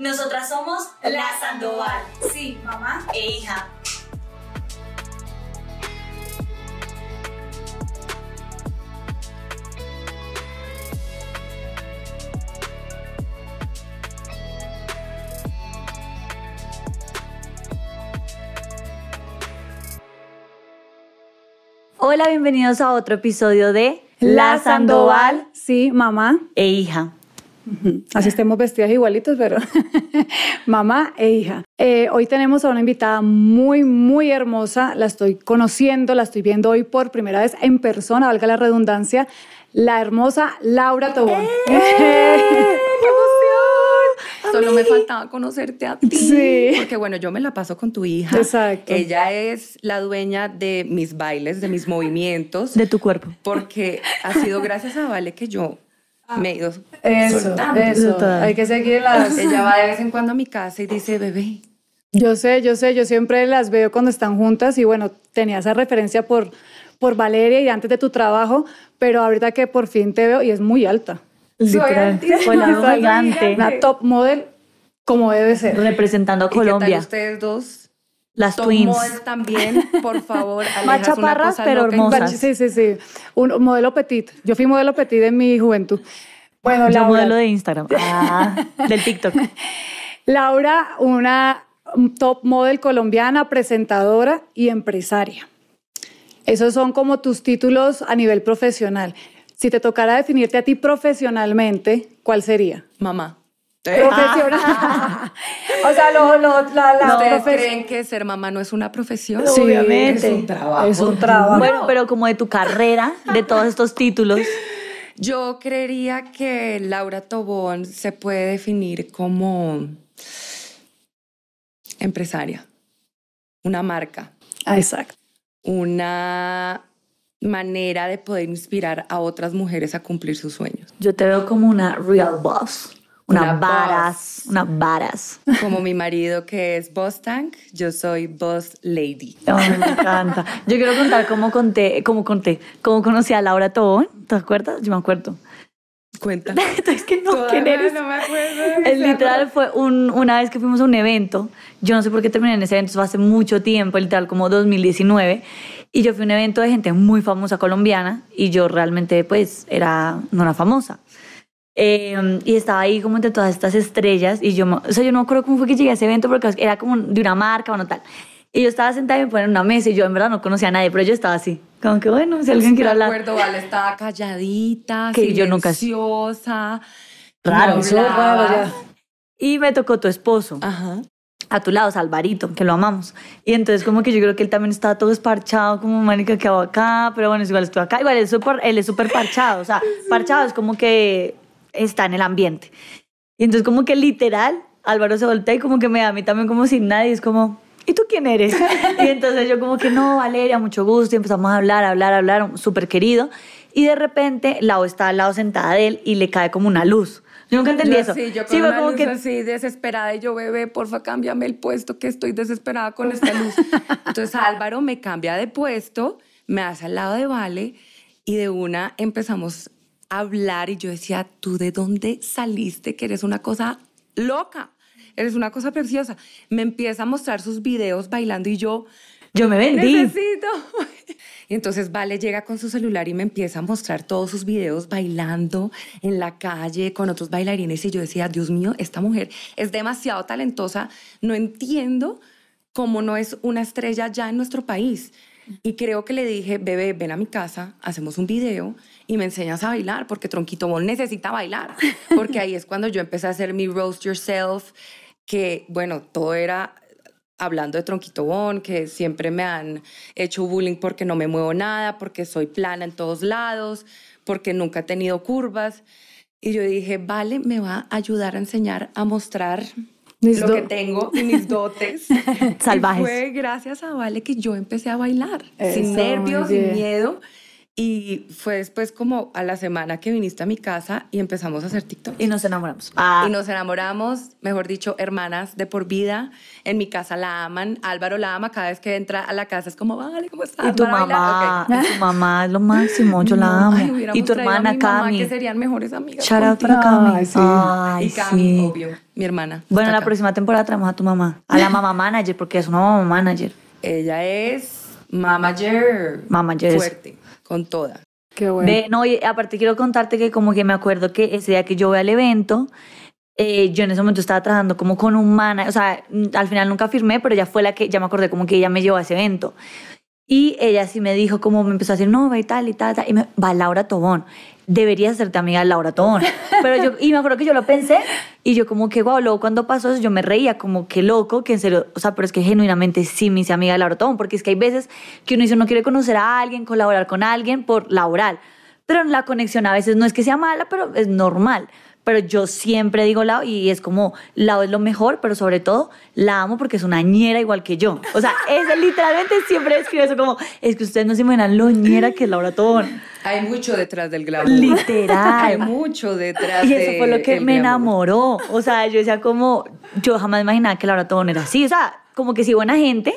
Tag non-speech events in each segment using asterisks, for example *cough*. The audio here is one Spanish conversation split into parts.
Nosotras somos La Sandoval. Sí, mamá e hija. Hola, bienvenidos a otro episodio de La Sandoval, sí, mamá e hija. Así estemos vestidas igualitos, pero *laughs* mamá e hija. Eh, hoy tenemos a una invitada muy, muy hermosa. La estoy conociendo, la estoy viendo hoy por primera vez en persona, valga la redundancia, la hermosa Laura Tobón. ¡Eh! *laughs* emoción! Solo me faltaba conocerte a ti. Sí. Porque bueno, yo me la paso con tu hija. Exacto. Ella es la dueña de mis bailes, de mis movimientos. De tu cuerpo. Porque ha sido gracias a Vale que yo Ah, medios. Eso, eso. Hay que seguirla, *laughs* Ella va de vez en cuando a mi casa y dice, bebé. Yo sé, yo sé, yo siempre las veo cuando están juntas y bueno, tenía esa referencia por, por Valeria y antes de tu trabajo, pero ahorita que por fin te veo y es muy alta. Literal. Una top model como debe ser. Representando a Colombia. ustedes dos? Las twins. también, por favor. *laughs* Machaparras, pero Sí, sí, sí. Un modelo petit. Yo fui modelo petit en mi juventud. Bueno, Yo modelo de Instagram. Ah, del TikTok. *laughs* Laura, una top model colombiana, presentadora y empresaria. Esos son como tus títulos a nivel profesional. Si te tocara definirte a ti profesionalmente, ¿cuál sería? Mamá. ¿Eh? profesional. Ah. *laughs* o sea, lo, lo, la, la creen que ser mamá no es una profesión? Sí, Obviamente. Es un trabajo. Es un *laughs* trabajo. Bueno, pero como de tu carrera, de todos estos títulos. Yo creería que Laura Tobón se puede definir como empresaria, una marca. Ah, exacto. Una manera de poder inspirar a otras mujeres a cumplir sus sueños. Yo te veo como una real boss. Una, varas, unas varas. Como mi marido que es Boss Tank, yo soy Boss Lady. me encanta. Yo quiero contar cómo conté, cómo conté, cómo conocí a Laura Tobón. ¿Te acuerdas? Yo me acuerdo. Cuenta. *laughs* es que no, ¿quién eres? No me acuerdo. El literal fue una vez que fuimos a un evento. Yo no sé por qué terminé en ese evento, fue hace mucho tiempo, literal como 2019. Y yo fui a un evento de gente muy famosa colombiana y yo realmente pues era no famosa. Em, y estaba ahí como entre todas estas estrellas y yo, o sea, yo no me acuerdo cómo fue que llegué a ese evento porque era como de una marca, o no tal. Y yo estaba sentada y me ponen una mesa y yo en verdad no conocía a nadie, pero yo estaba así, como que bueno, si alguien quiere hablar. estaba calladita, *laughs* que yo nunca... Raro, no Y me tocó tu esposo. Ajá. A tu lado, Alvarito que lo amamos. Y entonces como que yo creo que él también estaba todo esparchado, como manica que hago acá, pero bueno, es igual estoy acá. Igual él es súper parchado, o sea, *laughs* parchado es como que está en el ambiente. Y entonces como que literal, Álvaro se voltea y como que me da a mí también como sin nadie, es como, ¿y tú quién eres? y entonces yo como que no, Valeria, mucho gusto, y empezamos a hablar, a hablar, hablar, súper querido. Y de repente Lau está al lado sentada de él y le cae como una luz. Yo nunca entendí eso. Sí, yo como luz que... así desesperada y yo, bebé, porfa, cámbiame el puesto que estoy desesperada con esta luz. Entonces Álvaro me cambia de puesto, me hace al lado de Vale y de una empezamos hablar y yo decía, ¿tú de dónde saliste que eres una cosa loca? Eres una cosa preciosa. Me empieza a mostrar sus videos bailando y yo, yo me vendí. Necesito. *laughs* Y entonces Vale llega con su celular y me empieza a mostrar todos sus videos bailando en la calle con otros bailarines. Y yo decía, Dios mío, esta mujer es demasiado talentosa. No entiendo cómo no es una estrella ya en nuestro país. Y creo que le dije, bebé, ven a mi casa, hacemos un video y me enseñas a bailar, porque Tronquito Bon necesita bailar, *laughs* porque ahí es cuando yo empecé a hacer mi Roast Yourself, que bueno, todo era hablando de Tronquito Bon, que siempre me han hecho bullying porque no me muevo nada, porque soy plana en todos lados, porque nunca he tenido curvas. Y yo dije, vale, me va a ayudar a enseñar a mostrar lo que tengo y mis dotes. Salvajes. *laughs* Y fue gracias a Vale que yo empecé a bailar, sin nervios, sin miedo. Y fue después como a la semana que viniste a mi casa y empezamos a hacer TikTok. Y nos enamoramos. Ah. Y nos enamoramos, mejor dicho, hermanas de por vida. En mi casa la aman. Álvaro la ama. Cada vez que entra a la casa es como, vale, ¿cómo estás? Y tu mamá, tu mamá es lo máximo. Yo la amo. y tu hermana, Cami. que serían mejores amigas. para Cami. sí. y Cami, obvio. Mi hermana. Bueno, la próxima temporada traemos a tu mamá. A la mamá manager, porque es una mamá manager. Ella es mamá Manager. Fuerte con toda. Qué bueno. no, aparte quiero contarte que como que me acuerdo que ese día que yo voy al evento, eh, yo en ese momento estaba trabajando como con humana, o sea, al final nunca firmé, pero ya fue la que, ya me acordé como que ella me llevó a ese evento. Y ella sí me dijo, como me empezó a decir, no, y y tal, y tal. Y me va Laura Tobón. Deberías hacerte amiga de Laura Tobón. Pero yo, y me acuerdo que yo lo pensé. Y yo como que, wow, luego cuando pasó eso, yo me reía como que loco, que en serio, o sea, pero es que genuinamente sí me hice amiga de Laura Tobón. Porque es que hay veces que uno dice, no quiere conocer a alguien, colaborar con alguien por laboral. Pero la conexión a veces no es que sea mala, pero es normal pero yo siempre digo Lao y es como, Lao es lo mejor, pero sobre todo la amo porque es una ñera igual que yo. O sea, *laughs* es literalmente siempre que eso como, es que ustedes no se imaginan lo ñera que es Laura Tobón. Hay mucho detrás del Glauco. Literal. Hay mucho detrás *laughs* Y eso fue lo que me enamoró. O sea, yo decía como, yo jamás imaginaba que Laura Tobón era así. O sea, como que sí, buena gente,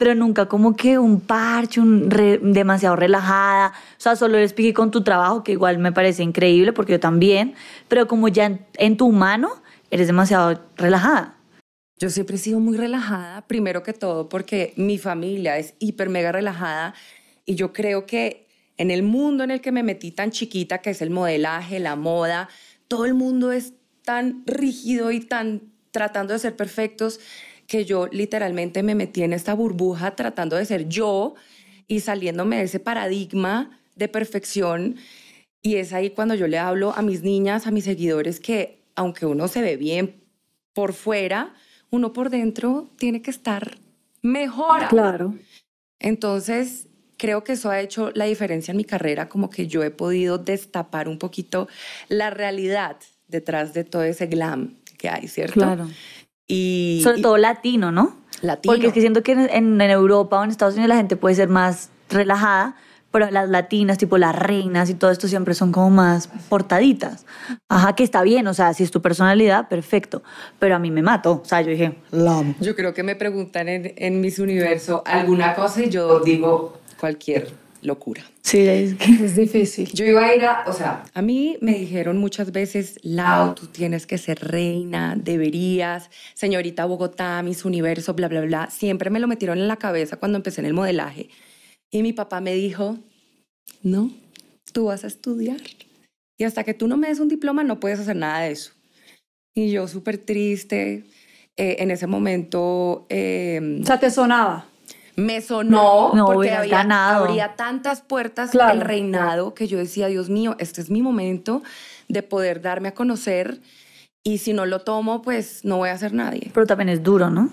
pero nunca como que un parche, demasiado relajada. O sea, solo les expliqué con tu trabajo, que igual me parece increíble porque yo también, pero como ya en, tu mano eres demasiado relajada. Yo siempre he sido muy relajada, primero que todo, porque mi familia es hiper mega relajada y yo creo que en el mundo en el que me metí tan chiquita, que es el modelaje, la moda, todo el mundo es tan rígido y tan tratando de ser perfectos que yo literalmente me metí en esta burbuja tratando de ser yo y saliéndome de ese paradigma de perfección. Y es ahí cuando yo le hablo a mis niñas, a mis seguidores, que aunque uno se ve bien por fuera, uno por dentro tiene que estar mejor. Claro. Entonces, creo que eso ha hecho la diferencia en mi carrera, como que yo he podido destapar un poquito la realidad detrás de todo ese glam que hay, ¿cierto? Claro. Y, Sobre todo latino, ¿no? Latino. Porque es que siento que en, Europa o en Estados Unidos la gente puede ser más relajada, pero las latinas, tipo las reinas y todo esto siempre son como más portaditas. Ajá, que está bien, o sea, si es tu personalidad, perfecto, pero a mí me mató, o sea, yo dije, Yo creo que me preguntan en, en mis universos alguna cosa y yo digo cualquier locura. Sí, es, difícil. Yo iba a ir a, o sea, a mí me dijeron muchas veces, Lau, tú tienes que ser reina, deberías, señorita Bogotá, mis universo, bla, bla, bla. Siempre me lo metieron en la cabeza cuando empecé en el modelaje. Y mi papá me dijo, no, tú vas a estudiar. Y hasta que tú no me des un diploma no puedes hacer nada de eso. Y yo súper triste. Eh, en ese momento... Eh, o sea, te sonaba me sonó porque había, abría tantas puertas el reinado que yo decía, Dios mío, este es mi momento de poder darme a conocer y si no lo tomo, pues no voy a ser nadie. Pero también es duro, ¿no?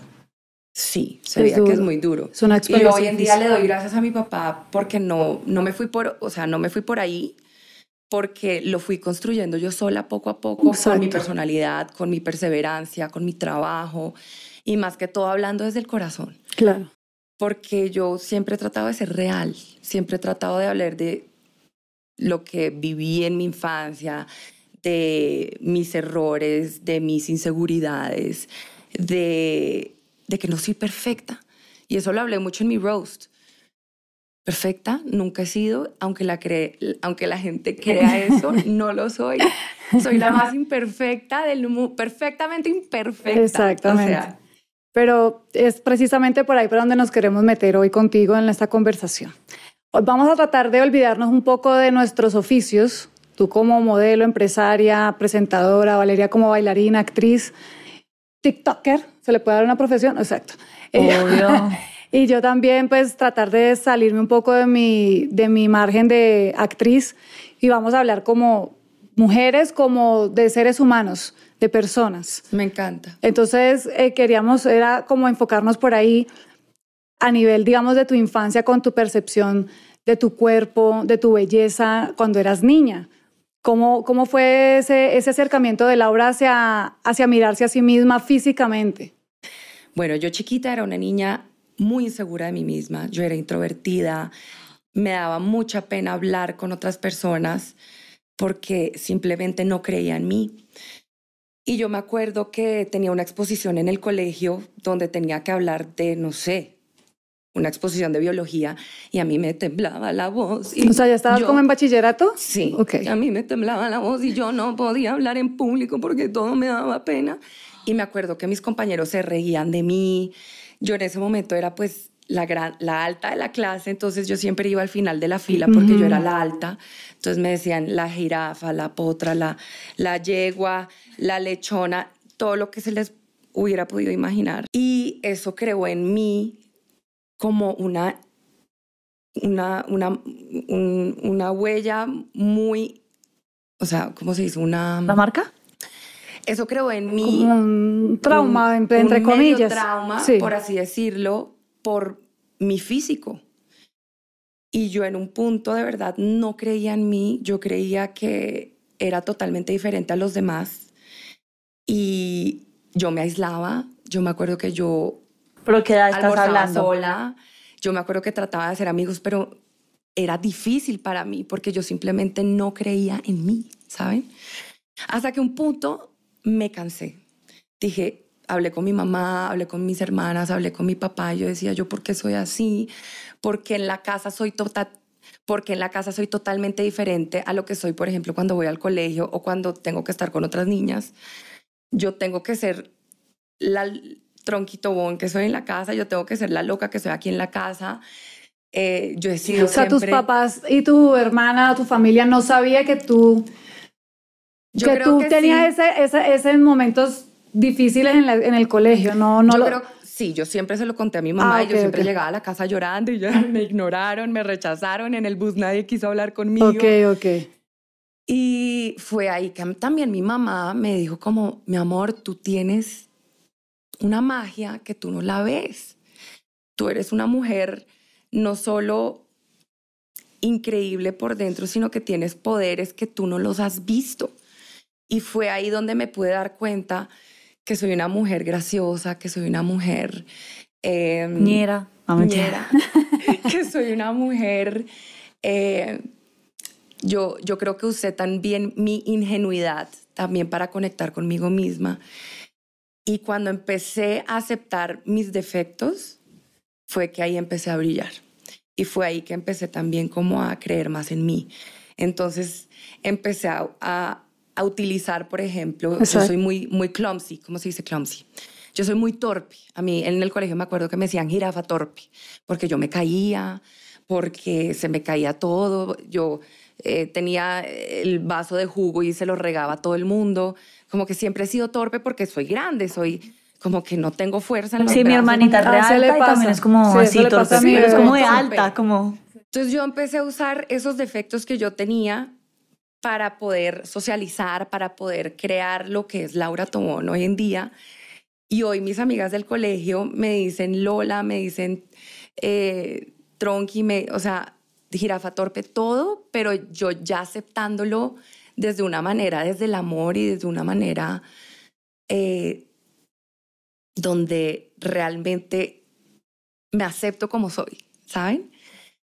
Sí, se que es muy duro. Es Y hoy en día le doy gracias a mi papá porque no, no me fui por, o sea, no me fui por ahí porque lo fui construyendo yo sola poco a poco con mi personalidad, con mi perseverancia, con mi trabajo y más que todo hablando desde el corazón. Claro porque yo siempre he tratado de ser real, siempre he tratado de hablar de lo que viví en mi infancia, de mis errores, de mis inseguridades, de, que no soy perfecta. Y eso lo hablé mucho en mi roast. Perfecta, nunca he sido, aunque la, cree, aunque la gente crea eso, *laughs* no lo soy. Soy la más imperfecta del mundo, perfectamente imperfecta. Exactamente pero es precisamente por ahí por donde nos queremos meter hoy contigo en esta conversación. vamos a tratar de olvidarnos un poco de nuestros oficios, tú como modelo, empresaria, presentadora, Valeria como bailarina, actriz, TikToker, ¿se le puede dar una profesión? Exacto. Obvio. *laughs* y yo también pues tratar de salirme un poco de mi, de mi margen de actriz y vamos a hablar como mujeres como de seres humanos, de personas. Me encanta. Entonces eh, queríamos, era como enfocarnos por ahí a nivel, digamos, de tu infancia con tu percepción de tu cuerpo, de tu belleza cuando eras niña. ¿Cómo, cómo fue ese, acercamiento de Laura hacia, hacia mirarse a sí misma físicamente? Bueno, yo chiquita era una niña muy insegura de mí misma, yo era introvertida, me daba mucha pena hablar con otras personas porque simplemente no creía en mí. Y yo me acuerdo que tenía una exposición en el colegio donde tenía que hablar de, no sé, una exposición de biología y a mí me temblaba la voz. Y o sea, ¿ya estabas como en bachillerato? Sí. Okay. A mí me temblaba la voz y yo no podía hablar en público porque todo me daba pena. Y me acuerdo que mis compañeros se reían de mí. Yo en ese momento era pues la, gran, la alta de la clase, entonces yo siempre iba al final de la fila porque yo era la alta. Entonces me decían la jirafa, la potra, la, la yegua, la lechona, todo lo que se les hubiera podido imaginar. Y eso creó en mí como una, una, una, una huella muy, o sea, ¿cómo se dice? Una... ¿La marca? Eso creó en mí... un trauma, entre un comillas. trauma, por así decirlo, por mi físico. Y yo en un punto de verdad no creía en mí, yo creía que era totalmente diferente a los demás. Y yo me aislaba, yo me acuerdo que yo... ¿Pero que estás hablando? Sola, yo me acuerdo que trataba de hacer amigos, pero era difícil para mí porque yo simplemente no creía en mí, ¿saben? Hasta que un punto me cansé. Dije, hablé con mi mamá, hablé con mis hermanas, hablé con mi papá, yo decía, yo por qué soy así, porque en la casa soy total porque en la casa soy totalmente diferente a lo que soy, por ejemplo, cuando voy al colegio o cuando tengo que estar con otras niñas. Yo tengo que ser la tronquito bon que soy en la casa, yo tengo que ser la loca que soy aquí en la casa. Eh, yo he sido O sea, tus papás y tu hermana, tu familia no sabía que tú yo que tú tenías ese, ese, momentos difíciles en, en el colegio, no, no sí, yo siempre se lo conté a mi mamá ah, y yo siempre llegaba a la casa llorando y ya *laughs* me ignoraron, me rechazaron, en el bus nadie quiso hablar conmigo. Ok, ok. Y fue ahí que también mi mamá me dijo como, mi amor, tú tienes una magia que tú no la ves. Tú eres una mujer no solo increíble por dentro, sino que tienes poderes que tú no los has visto. Y fue ahí donde me pude dar cuenta que soy una mujer graciosa, que soy una mujer... Eh, Ñera. *laughs* que soy una mujer... Eh, yo, yo creo que usé también mi ingenuidad también para conectar conmigo misma. Y cuando empecé a aceptar mis defectos, fue que ahí empecé a brillar. Y fue ahí que empecé también como a creer más en mí. Entonces empecé a, a utilizar, por ejemplo, yo soy muy, muy clumsy, ¿cómo se dice clumsy? Yo soy muy torpe. A mí en el colegio me acuerdo que me decían jirafa torpe, porque yo me caía, porque se me caía todo. Yo eh, tenía el vaso de jugo y se lo regaba a todo el mundo. Como que siempre he sido torpe porque soy grande, soy como que no tengo fuerza. sí, mi hermanita ah, es también es como así torpe, es como de alta, como... Entonces yo empecé a usar esos defectos que yo tenía para poder socializar, para poder crear lo que es Laura Tomón hoy en día. Y hoy mis amigas del colegio me dicen Lola, me dicen eh, Tronqui, o sea, jirafa torpe, todo, pero yo ya aceptándolo desde una manera, desde el amor y desde una manera eh, donde realmente me acepto como soy, ¿saben?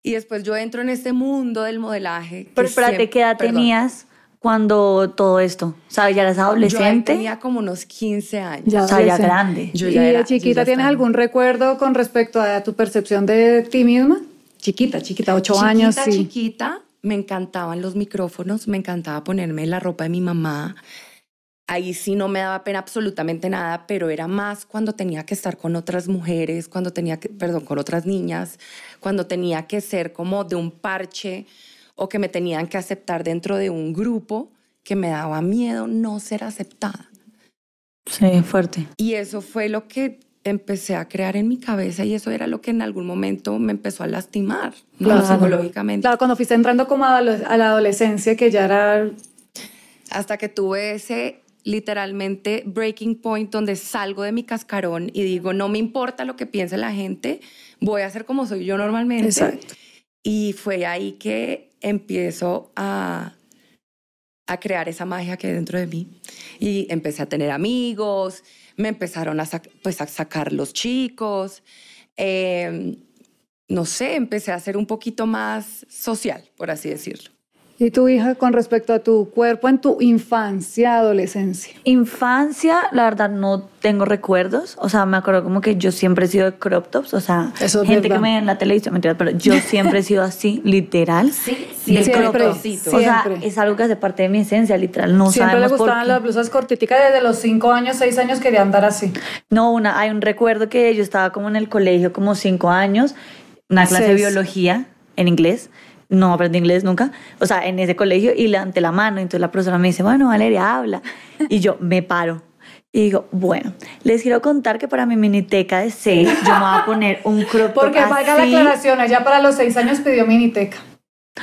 Y después yo entro en este mundo del modelaje. Pero espérate, ¿qué edad tenías cuando todo esto? O ya eras adolescente. Yo tenía como unos 15 años. Ya o grande. ya era chiquita tienes algún recuerdo con respecto a tu percepción de ti misma? Chiquita, chiquita, Ocho años. Chiquita, chiquita. Me encantaban los micrófonos, me encantaba ponerme la ropa de mi mamá ahí sí no me daba pena absolutamente nada, pero era más cuando tenía que estar con otras mujeres, cuando tenía que, perdón, con otras niñas, cuando tenía que ser como de un parche o que me tenían que aceptar dentro de un grupo que me daba miedo no ser aceptada. Sí, fuerte. Y eso fue lo que empecé a crear en mi cabeza y eso era lo que en algún momento me empezó a lastimar psicológicamente. Claro, cuando fuiste entrando como a, la adolescencia, que ya era... Hasta que tuve ese literalmente breaking point donde salgo de mi cascarón y digo, no me importa lo que piense la gente, voy a ser como soy yo normalmente. Y fue ahí que empiezo a, crear esa magia que hay dentro de mí. Y empecé a tener amigos, me empezaron a, pues, a sacar los chicos. Em, no sé, empecé a ser un poquito más social, por así decirlo. ¿Y tu hija con respecto a tu cuerpo en tu infancia, adolescencia? Infancia, la verdad, no tengo recuerdos. O sea, me acuerdo como que yo siempre he sido de crop tops. O sea, gente que me ve en la televisión, mentira, pero yo *laughs* siempre he sido así, literal. Sí, siempre, O sea, es algo que hace parte de mi esencia, literal. No siempre le gustaban las blusas cortiticas. Desde los cinco años, seis años quería andar así. No, una, hay un recuerdo que yo estaba como en el colegio, como cinco años, una clase de biología en inglés no aprendí inglés nunca, o sea, en ese colegio y ante la mano, entonces la profesora me dice, bueno, Valeria, habla. Y yo me paro. Y digo, bueno, les quiero contar que para mi miniteca de 6 yo me voy a poner un crop Porque valga la aclaración, allá para los 6 años pidió miniteca.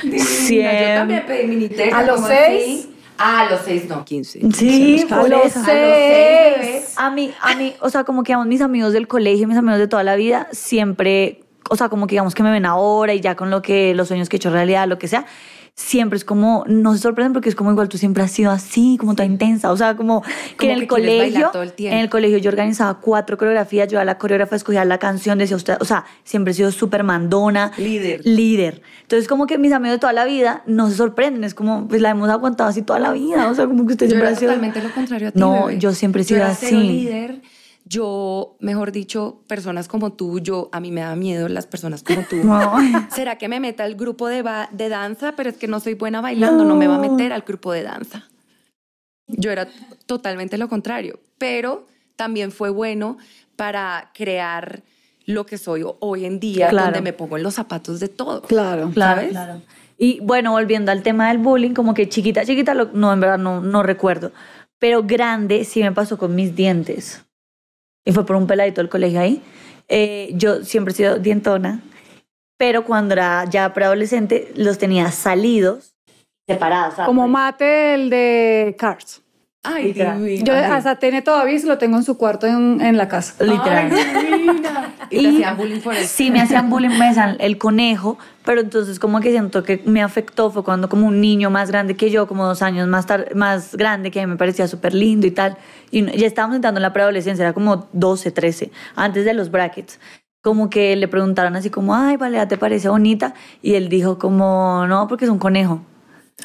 yo también pedí miniteca. A los 6... Ah, a los seis no, 15. Sí, a los seis. A mí, a mí, o sea, como que mis amigos del colegio, mis amigos de toda la vida, siempre o sea, como que digamos que me ven ahora y ya con lo que, los sueños que he hecho realidad, lo que sea, siempre es como, no se sorprenden porque es como igual tú siempre has sido así, como tan intensa, o sea, como, que en el colegio, en el colegio yo organizaba cuatro coreografías, yo a la coreógrafa escogía la canción, decía usted, o sea, siempre he sido súper mandona. Líder. Líder. Entonces como que mis amigos de toda la vida no se sorprenden, es como, pues la hemos aguantado así toda la vida, o sea, como que usted siempre ha sido... totalmente lo contrario a ti, No, yo siempre he sido yo era así. Cero líder yo, mejor dicho, personas como tú, yo, a mí me da miedo las personas como tú. *laughs* ¿Será que me meta al grupo de, danza? Pero es que no soy buena bailando, no. me va a meter al grupo de danza. Yo era totalmente lo contrario, pero también fue bueno para crear lo que soy hoy en día, donde me pongo en los zapatos de todo. Claro, ¿sabes? claro. Y bueno, volviendo al tema del bullying, como que chiquita, chiquita, no, en verdad no, no recuerdo, pero grande sí me pasó con mis dientes y fue por un peladito del colegio ahí. Eh, yo siempre he sido dientona, pero cuando era ya preadolescente los tenía salidos, separados. Como pues, mate el de Cars. Ay, Yo hasta tiene todavía, se lo tengo en su cuarto en, en la casa. Literal. *laughs* y, hacían bullying por eso. Sí, me hacían bullying, por eso. el conejo, pero entonces como que siento que me afectó fue cuando como un niño más grande que yo, como dos años más, más grande, que a me parecía súper lindo y tal. Y ya estábamos entrando en la preadolescencia, era como 12, 13, antes de los brackets como que le preguntaron así como, ay, vale, ¿te parece bonita? Y él dijo como, no, porque es un conejo.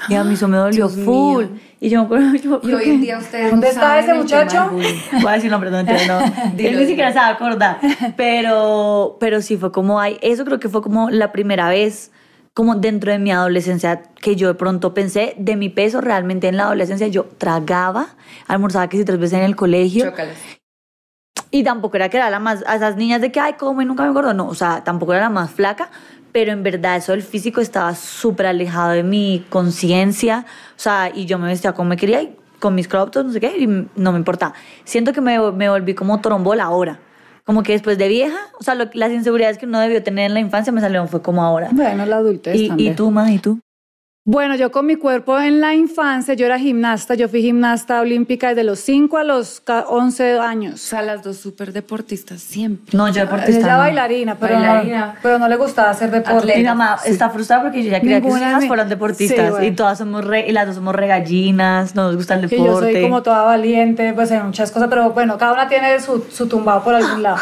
Y a mí eso me dolió full. Y yo me acuerdo. Yo, ¿Dónde estaba ese muchacho? *laughs* Voy a decir nombre, no, no. *laughs* Él ni siquiera se va Pero, pero sí fue como. Ay, eso creo que fue como la primera vez, como dentro de mi adolescencia, que yo de pronto pensé de mi peso. Realmente en la adolescencia yo tragaba, almorzaba casi tres veces en el colegio. Y tampoco era que era la más. A esas niñas de que, ay, como y nunca me acuerdo. No, o sea, tampoco era la más flaca pero en verdad eso del físico estaba súper alejado de mi conciencia, o sea, y yo me vestía como me quería y con mis crop no sé qué, y no me importaba. Siento que me, volví como trombola ahora como que después de vieja, o sea, las inseguridades que uno debió tener en la infancia me salieron fue como ahora. Bueno, la adultez. también. y tú, más, y tú. Bueno, yo con mi cuerpo en la infancia, yo era gimnasta, yo fui gimnasta olímpica desde los 5 a los 11 años. O sea, las dos súper deportistas siempre. No, yo deportista. Ella bailarina, pero, bailarina. No, pero no le gustaba hacer deporte. Mi mamá está frustrada porque yo ya creía que sus hijas deportistas y todas somos y las dos somos regallinas, no nos gusta el deporte. yo soy como toda valiente, pues en muchas cosas, pero bueno, cada una tiene su tumbado por algún lado.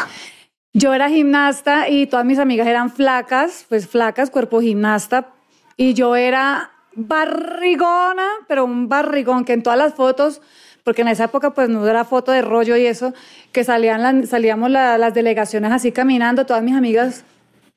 Yo era gimnasta y todas mis amigas eran flacas, pues flacas, cuerpo gimnasta, y yo era barrigona, pero un barrigón que en todas las fotos porque en esa época pues no era foto de rollo y eso, que salían salíamos las delegaciones así caminando, todas mis amigas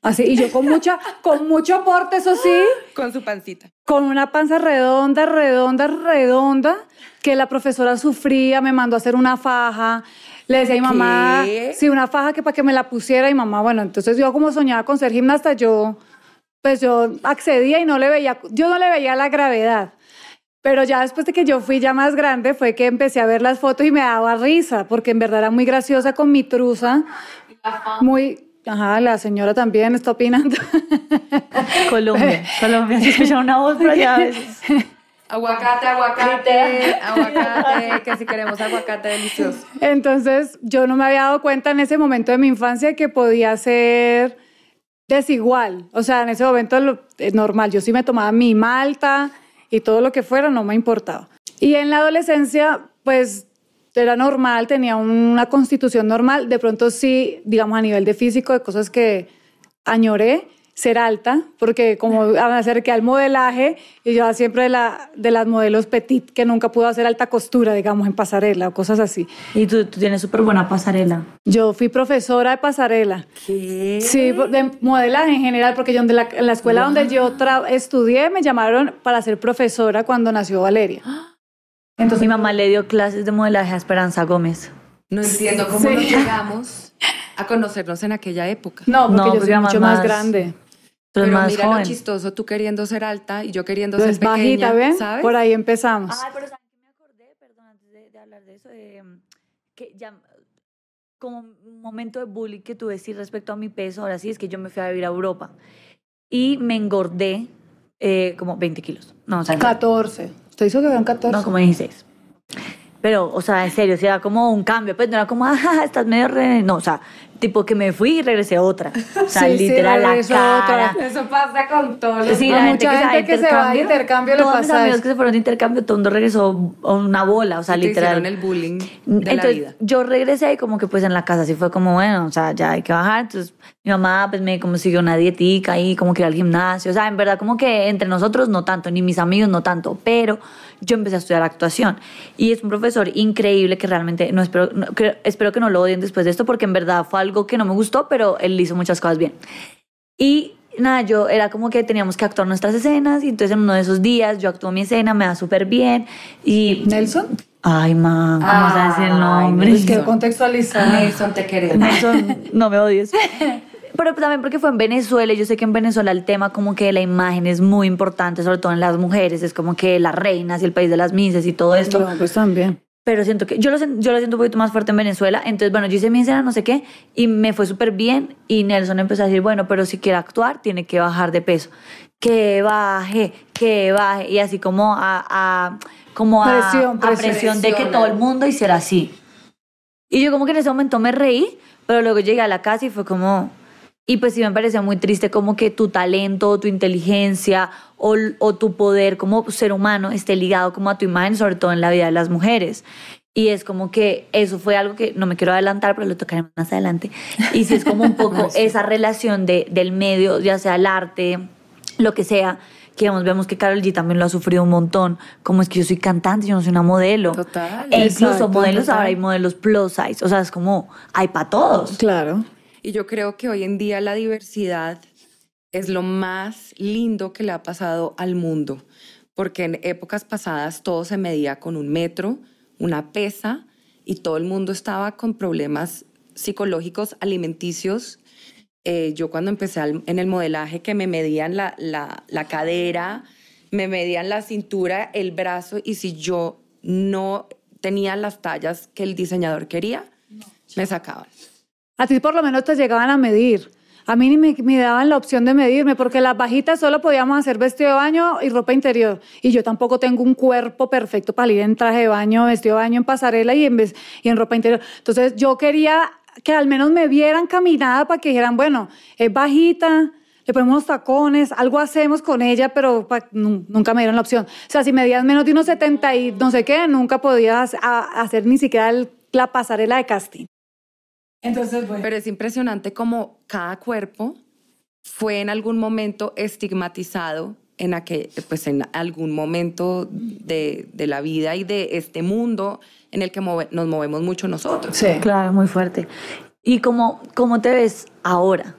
así, y yo con mucha, *laughs* con mucho aporte, eso sí. Con su pancita. Con una panza redonda, redonda, redonda, que la profesora sufría, me mandó a hacer una faja. Le decía a mi mamá, sí, una faja que para que me la pusiera. Y mamá, bueno, entonces yo como soñaba con ser gimnasta, yo pues yo accedía y no le veía, yo no le veía la gravedad. Pero ya después de que yo fui ya más grande fue que empecé a ver las fotos y me daba risa, porque en verdad era muy graciosa con mi truza, muy... Ajá, la señora también está opinando. *laughs* Colombia, *laughs* Colombia, se escucha una voz por *laughs* Aguacate, aguacate, aguacate, que si queremos aguacate delicioso. Entonces, yo no me había dado cuenta en ese momento de mi infancia que podía ser desigual. O sea, en ese momento lo, normal. Yo sí me tomaba mi malta y todo lo que fuera, no me importaba. Y en la adolescencia, pues era normal, tenía una constitución normal. De pronto sí, digamos, a nivel de físico, de cosas que añoré, ser alta, porque como me acerqué al modelaje, y yo siempre de, la, de las modelos petit, que nunca pudo hacer alta costura, digamos, en pasarela o cosas así. Y tú, tienes súper buena pasarela. Yo fui profesora de pasarela. ¿Qué? Sí, de modelaje en general, porque yo en la, escuela donde yo estudié me llamaron para ser profesora cuando nació Valeria. *gasps* Entonces mi mamá le dio clases de modelaje a Esperanza Gómez. No entiendo cómo nos *laughs* llegamos a conocernos en aquella época. No, porque yo mucho más grande. Pero, mira lo chistoso, tú queriendo ser alta y yo queriendo pues ser pequeña, bajita, ¿sabes? Por ahí empezamos. Ah, pero ¿sabes me acordé? Perdón, antes de, hablar de eso, em, que ya como un momento de bullying que tuve sí respecto a mi peso, ahora sí, es que yo me fui a vivir a Europa y me engordé eh, como 20 kilos. No, o sea, 14. Usted hizo que eran 14. No, como 16. Pero, o sea, en serio, o era como un cambio, pues no era como, *laughs* ah, estás medio re... No, o sea, tipo que me fui y regresé a otra. *laughs* O sea, literal, la cara. Otra. Eso pasa con todos los sí, la gente que se, va de intercambio le pasa amigos que se fueron de intercambio, todo mundo regresó a una bola, o sea, Te literal. el bullying de Entonces, la vida. yo regresé y como que pues en la casa sí fue como, bueno, o sea, ya hay que bajar. Entonces, mi mamá pues me como siguió una dietica y como que ir al gimnasio. O sea, en verdad como que entre nosotros no tanto, ni mis amigos no tanto, pero yo empecé a estudiar actuación. Y es un profesor increíble que realmente, no espero, que, espero que no lo odien después de esto porque en verdad fue algo que no me gustó, pero él hizo muchas cosas bien. Y nada, yo era como que teníamos que actuar nuestras escenas y entonces en uno de esos días yo actuó mi escena, me va súper bien y... ¿Nelson? Ay, mamá vamos a decir el nombre? Es que contextualizar. Ah. Nelson, te queremos. Nelson, no me odies. *laughs* pero también porque fue en Venezuela, yo sé que en Venezuela el tema como que la imagen es muy importante, sobre todo en las mujeres, es como que las reinas y el país de las misas y todo esto. pues también. Pero siento que yo lo, yo lo siento un poquito más fuerte en Venezuela, entonces bueno, yo hice mi escena, no sé qué, y me fue súper bien, y Nelson empezó a decir, bueno, pero si quiere actuar, tiene que bajar de peso que baje, que baje, y así como a, a como a presión, presión, a presión de que todo el mundo hiciera así. Y yo como que en ese momento me reí, pero luego llegué a la casa y fue como, y pues sí me parecía muy triste como que tu talento, tu inteligencia o, tu poder como ser humano esté ligado como a tu imagen, sobre todo en la vida de las mujeres. Y es como que eso fue algo que no me quiero adelantar, pero lo tocaré más adelante. Y sí es como un poco *laughs* esa relación de, del medio, ya sea el arte, lo que sea, que vemos que Carol G también lo ha sufrido un montón, como es que yo soy cantante, yo no soy una modelo. Total. E incluso modelos, ahora hay modelos plus size, o sea, es como hay para todos. Claro. Y yo creo que hoy en día la diversidad es lo más lindo que le ha pasado al mundo, porque en épocas pasadas todo se medía con un metro, una pesa, y todo el mundo estaba con problemas psicológicos, alimenticios. Eh, yo cuando empecé en el modelaje que me medían la, cadera, me medían la cintura, el brazo, y si yo no tenía las tallas que el diseñador quería, me sacaban. A ti por lo menos te llegaban a medir. A mí ni me, daban la opción de medirme, porque las bajitas solo podíamos hacer vestido de baño y ropa interior. Y yo tampoco tengo un cuerpo perfecto para ir en traje de baño, vestido de baño en pasarela y en, ropa interior. Entonces yo quería que al menos me vieran caminada para que dijeran, bueno, es bajita, le ponemos tacones, algo hacemos con ella, pero nunca me dieron la opción. O sea, si medías menos de unos 70 y no sé qué, nunca podías hacer ni siquiera la pasarela de casting. Pero es impresionante como cada cuerpo fue en algún momento estigmatizado en, aquel, pues en algún momento de, de, la vida y de este mundo en el que nos movemos mucho nosotros. Sí, claro, muy fuerte. ¿Y cómo, cómo te ves ahora?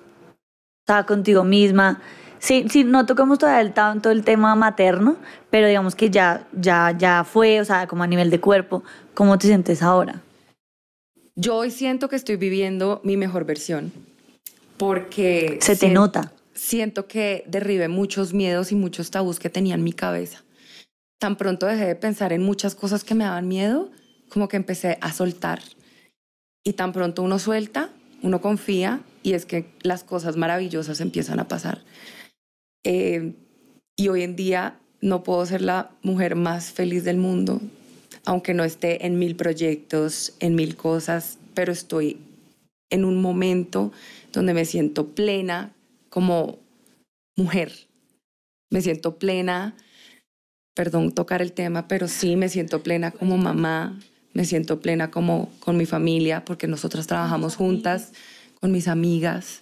¿Estaba contigo misma? Sí, sí, no tocamos todavía tanto el tema materno, pero digamos que ya, ya, ya fue, o sea, como a nivel de cuerpo, ¿cómo te sientes ahora? Yo hoy siento que estoy viviendo mi mejor versión porque... Se te nota. Siento que derribé muchos miedos y muchos tabús que tenía en mi cabeza. Tan pronto dejé de pensar en muchas cosas que me daban miedo, como que empecé a soltar. Y tan pronto uno suelta, uno confía y es que las cosas maravillosas empiezan a pasar. Eh, y hoy en día no puedo ser la mujer más feliz del mundo aunque no esté en mil proyectos, en mil cosas, pero estoy en un momento donde me siento plena como mujer. Me siento plena, perdón tocar el tema, pero sí me siento plena como mamá, me siento plena como con mi familia, porque nosotras trabajamos juntas, con mis amigas,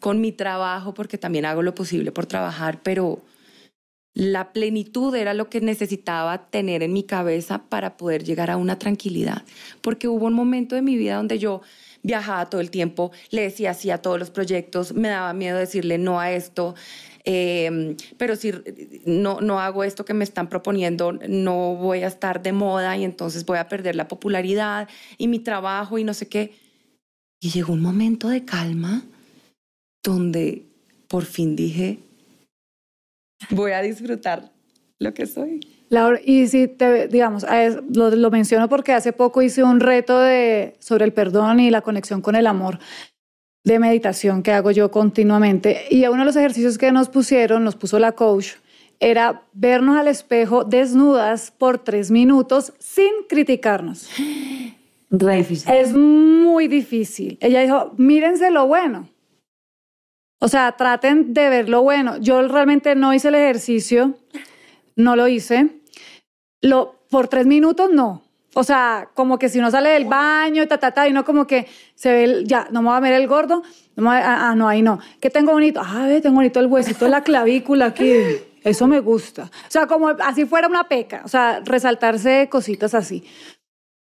con mi trabajo, porque también hago lo posible por trabajar, pero la plenitud era lo que necesitaba tener en mi cabeza para poder llegar a una tranquilidad, porque hubo un momento de mi vida donde yo viajaba todo el tiempo, le decía sí a todos los proyectos, me daba miedo decirle no a esto, em, pero si no, no hago esto que me están proponiendo, no voy a estar de moda y entonces voy a perder la popularidad y mi trabajo y no sé qué. Y llegó un momento de calma donde por fin dije, voy a disfrutar lo que soy. Laura, y si te, digamos, lo, menciono porque hace poco hice un reto sobre el perdón y la conexión con el amor de meditación que hago yo continuamente. Y uno de los ejercicios que nos pusieron, nos puso la coach, era vernos al espejo desnudas por tres minutos sin criticarnos. Es muy difícil. Ella dijo, mírense lo bueno. O sea, traten de ver lo bueno. Yo realmente no hice el ejercicio, no lo hice. Lo, por tres minutos no. O sea, como que si uno sale del baño, ta, ta, ta, y no como que se ve, el, ya, no me va a ver el gordo, no ah, ah, no, ahí no. ¿Qué tengo bonito? Ah, ve, tengo bonito el huesito la clavícula aquí. Eso me gusta. O sea, como así fuera una peca. O sea, resaltarse cositas así.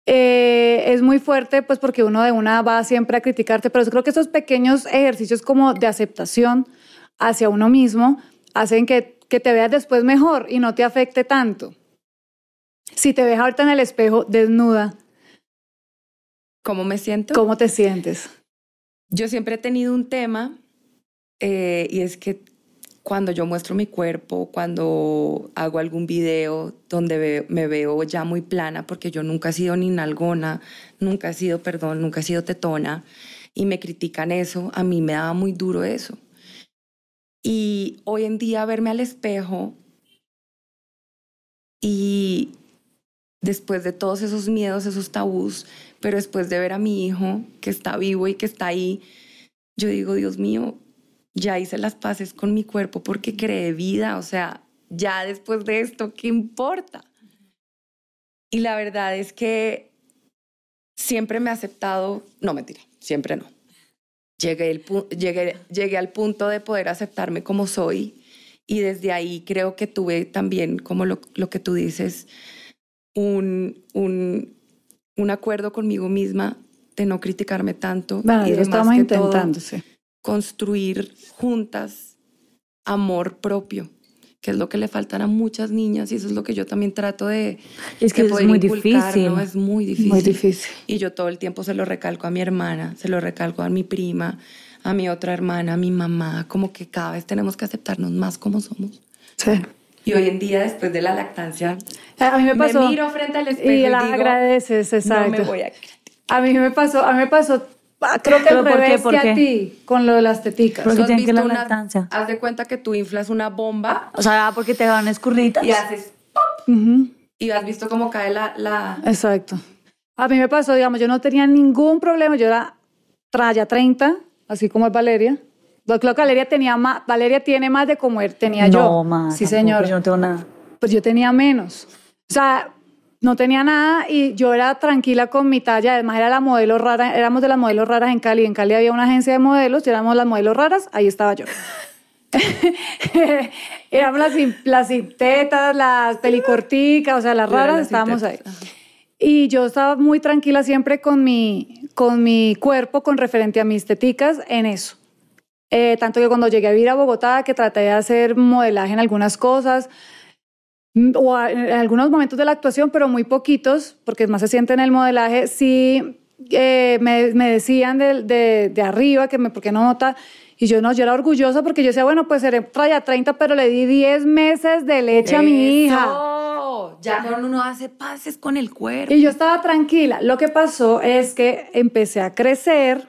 Eh, es muy fuerte, pues porque uno de una va siempre a criticarte, pero yo creo que esos pequeños ejercicios como de aceptación hacia uno mismo hacen que, que te veas después mejor y no te afecte tanto. Si te ves ahorita en el espejo desnuda. ¿Cómo me siento? ¿Cómo te sientes? Yo siempre he tenido un tema eh, y es que cuando yo muestro mi cuerpo, cuando hago algún video donde me veo ya muy plana, porque yo nunca he sido ni nalgona, nunca he sido, perdón, nunca he sido tetona, y me critican eso, a mí me daba muy duro eso. Y hoy en día verme al espejo y después de todos esos miedos, esos tabús, pero después de ver a mi hijo que está vivo y que está ahí, yo digo, Dios mío, ya hice las paces con mi cuerpo porque creé vida, o sea, ya después de esto, ¿qué importa? Y la verdad es que siempre me he aceptado, no mentira, siempre no. Llegué, al punto de poder aceptarme como soy y desde ahí creo que tuve también, como lo, que tú dices, un, un, un, acuerdo conmigo misma de no criticarme tanto. estaba intentándose construir juntas amor propio que es lo que le faltan a muchas niñas y eso es lo que yo también trato de es que es muy difícil es muy difícil y yo todo el tiempo se lo recalco a mi hermana se lo recalco a mi prima a mi otra hermana a mi mamá como que cada vez tenemos que aceptarnos más como somos sí y hoy en día, después de la lactancia, me, miro frente al espejo y, la agradeces, exacto. a... mí me pasó, a mí me pasó creo que ¿Por que a ti, con lo de las teticas. Porque que una, Haz de cuenta que tú inflas una bomba. O sea, porque te dan escurritas. Y haces pop. Y has visto cómo cae la, Exacto. A mí me pasó, digamos, yo no tenía ningún problema. Yo era traya 30, así como es Valeria. Creo que Valeria, tenía más, Valeria tiene más de como él tenía yo. No, Sí, señor. Yo no tengo nada. Pues yo tenía menos. O sea, no tenía nada y yo era tranquila con mi talla, además era la modelo rara, éramos de las modelos raras en Cali, en Cali había una agencia de modelos y éramos las modelos raras, ahí estaba yo. *laughs* éramos las, las las pelicorticas, o sea, las raras, estábamos ahí. Y yo estaba muy tranquila siempre con mi, con mi cuerpo, con referente a mis teticas, en eso. Eh, tanto que cuando llegué a vivir a Bogotá, que traté de hacer modelaje en algunas cosas, o en algunos momentos de la actuación, pero muy poquitos, porque más se siente en el modelaje, sí eh, me, decían de, arriba que me, ¿por qué no nota? Y yo no, yo era orgullosa porque yo decía, bueno, pues seré traía 30, pero le di 10 meses de leche a mi hija. Ya no uno hace pases con el cuerpo. Y yo estaba tranquila. Lo que pasó es que empecé a crecer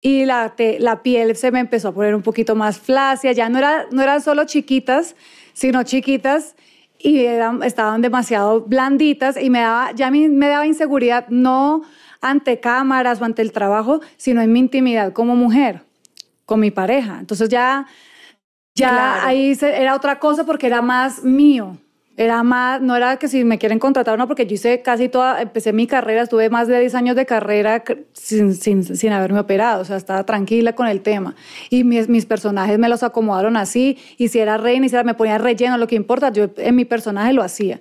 y la, la piel se me empezó a poner un poquito más flácida. Ya no, era, no eran solo chiquitas, sino chiquitas y estaban demasiado blanditas y me daba, ya me, daba inseguridad, no ante cámaras o ante el trabajo, sino en mi intimidad como mujer, con mi pareja. Entonces ya, ya ahí era otra cosa porque era más mío era más, no era que si me quieren contratar o no, porque yo hice casi toda, empecé mi carrera, estuve más de 10 años de carrera sin, sin, haberme operado, o sea, estaba tranquila con el tema. Y mis, mis personajes me los acomodaron así, y si era reina, y me ponía relleno, lo que importa, yo en mi personaje lo hacía.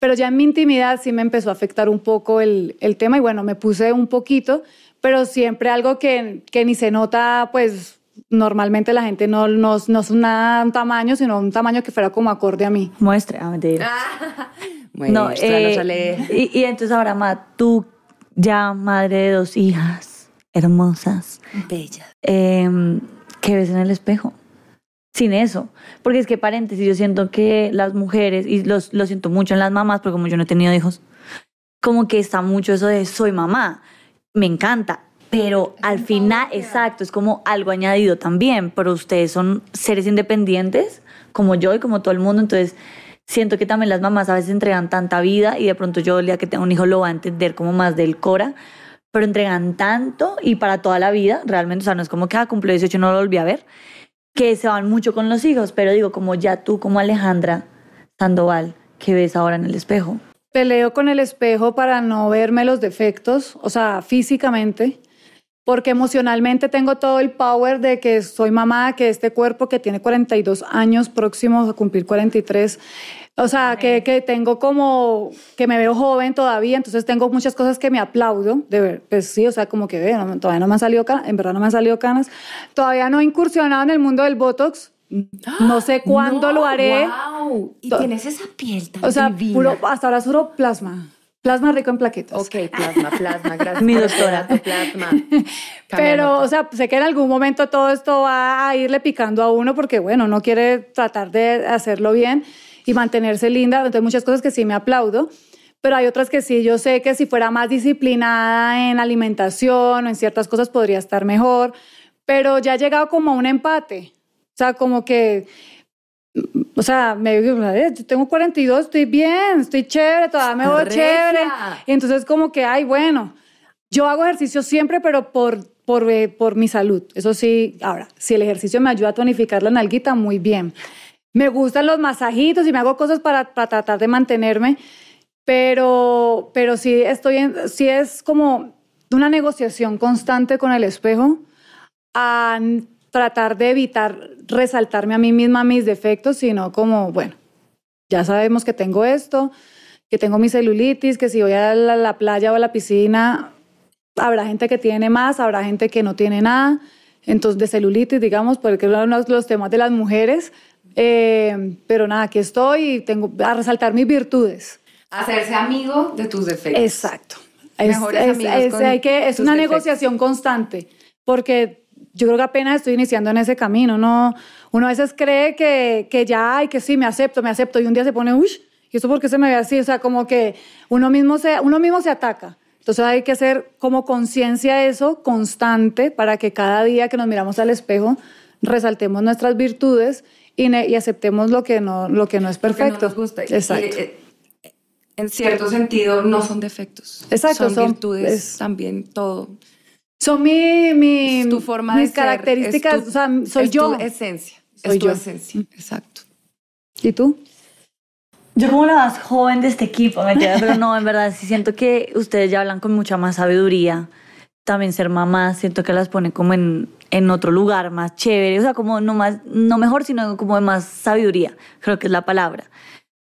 Pero ya en mi intimidad sí me empezó a afectar un poco el, tema, y bueno, me puse un poquito, pero siempre algo que, que ni se nota, pues normalmente la gente no, no, no es un tamaño, sino un tamaño que fuera como acorde a mí. Muestre a meter. Ah. *laughs* no, eh, sale. Y, y, entonces ahora, Ma, tú ya madre de dos hijas hermosas. Bellas. Eh, ¿Qué ves en el espejo? Sin eso. Porque es que, paréntesis, yo siento que las mujeres, y los, lo siento mucho en las mamás, porque como yo no he tenido hijos, como que está mucho eso de soy mamá. Me encanta, pero al final, exacto, es como algo añadido también, pero ustedes son seres independientes, como yo y como todo el mundo, entonces siento que también las mamás a veces entregan tanta vida y de pronto yo el día que tengo un hijo lo va a entender como más del cora, pero entregan tanto y para toda la vida, realmente, o sea, no es como que a ah, cumpleaños 18 no lo volví a ver, que se van mucho con los hijos, pero digo, como ya tú, como Alejandra Sandoval, que ves ahora en el espejo. Peleo con el espejo para no verme los defectos, o sea, físicamente, porque emocionalmente tengo todo el power de que soy mamá, que este cuerpo que tiene 42 años próximos a cumplir 43, o sea, que, tengo como, que me veo joven todavía, entonces tengo muchas cosas que me aplaudo, de ver, pues sí, o sea, como que todavía no me han salido canas, en verdad no me han salido canas, todavía no he incursionado en el mundo del Botox, no sé *gasps* cuándo lo haré. Y tienes esa piel tan O sea, hasta ahora suro plasma. Plasma rico en plaquetas. Ok, plasma, plasma, gracias. *laughs* Mi doctora, plasma. *laughs* Pero, o sea, sé que en algún momento todo esto va a irle picando a uno porque, bueno, no quiere tratar de hacerlo bien y mantenerse linda. Entonces, muchas cosas que sí me aplaudo, pero hay otras que sí, yo sé que si fuera más disciplinada en alimentación o en ciertas cosas podría estar mejor, pero ya ha llegado como a un empate. O sea, como que o sea, me digo, eh, yo tengo 42, estoy bien, estoy chévere, todavía me veo chévere. Y entonces como que, ay, bueno, yo hago ejercicio siempre, pero por, por, eh, por mi salud. Eso sí, ahora, si el ejercicio me ayuda a tonificar la nalguita, muy bien. Me gustan los masajitos y me hago cosas para, para tratar de mantenerme, pero, pero sí, estoy en, sí es como una negociación constante con el espejo a tratar de evitar resaltarme a mí misma mis defectos, sino como, bueno, ya sabemos que tengo esto, que tengo mi celulitis, que si voy a la, playa o a la piscina, habrá gente que tiene más, habrá gente que no tiene nada. Entonces, de celulitis, digamos, porque de los temas de las mujeres. Eh, pero nada, aquí estoy y tengo a resaltar mis virtudes. Hacerse amigo de tus defectos. Exacto. Es, es, que, es una negociación constante, porque yo creo que apenas estoy iniciando en ese camino. Uno, uno a veces cree que, que ya, hay, que sí, me acepto, me acepto, y un día se pone, uy, ¿y eso por qué se me ve así? O sea, como que uno mismo se, uno mismo se ataca. Entonces hay que hacer como conciencia de eso constante para que cada día que nos miramos al espejo resaltemos nuestras virtudes y, aceptemos lo que no, lo que no es perfecto. Lo que no nos gusta. Exacto. Eh, eh, en cierto sentido, no son defectos. Exacto. Son, virtudes también todo. Son mi, mi tu forma mis características, o sea, soy yo. esencia, soy yo. esencia. Mm, exacto. ¿Y tú? Yo como la más joven de este equipo, ¿me Pero no, en verdad sí siento que ustedes ya hablan con mucha más sabiduría. También ser mamá siento que las pone como en, en otro lugar más chévere, o sea, como no más, no mejor, sino como de más sabiduría, creo que es la palabra.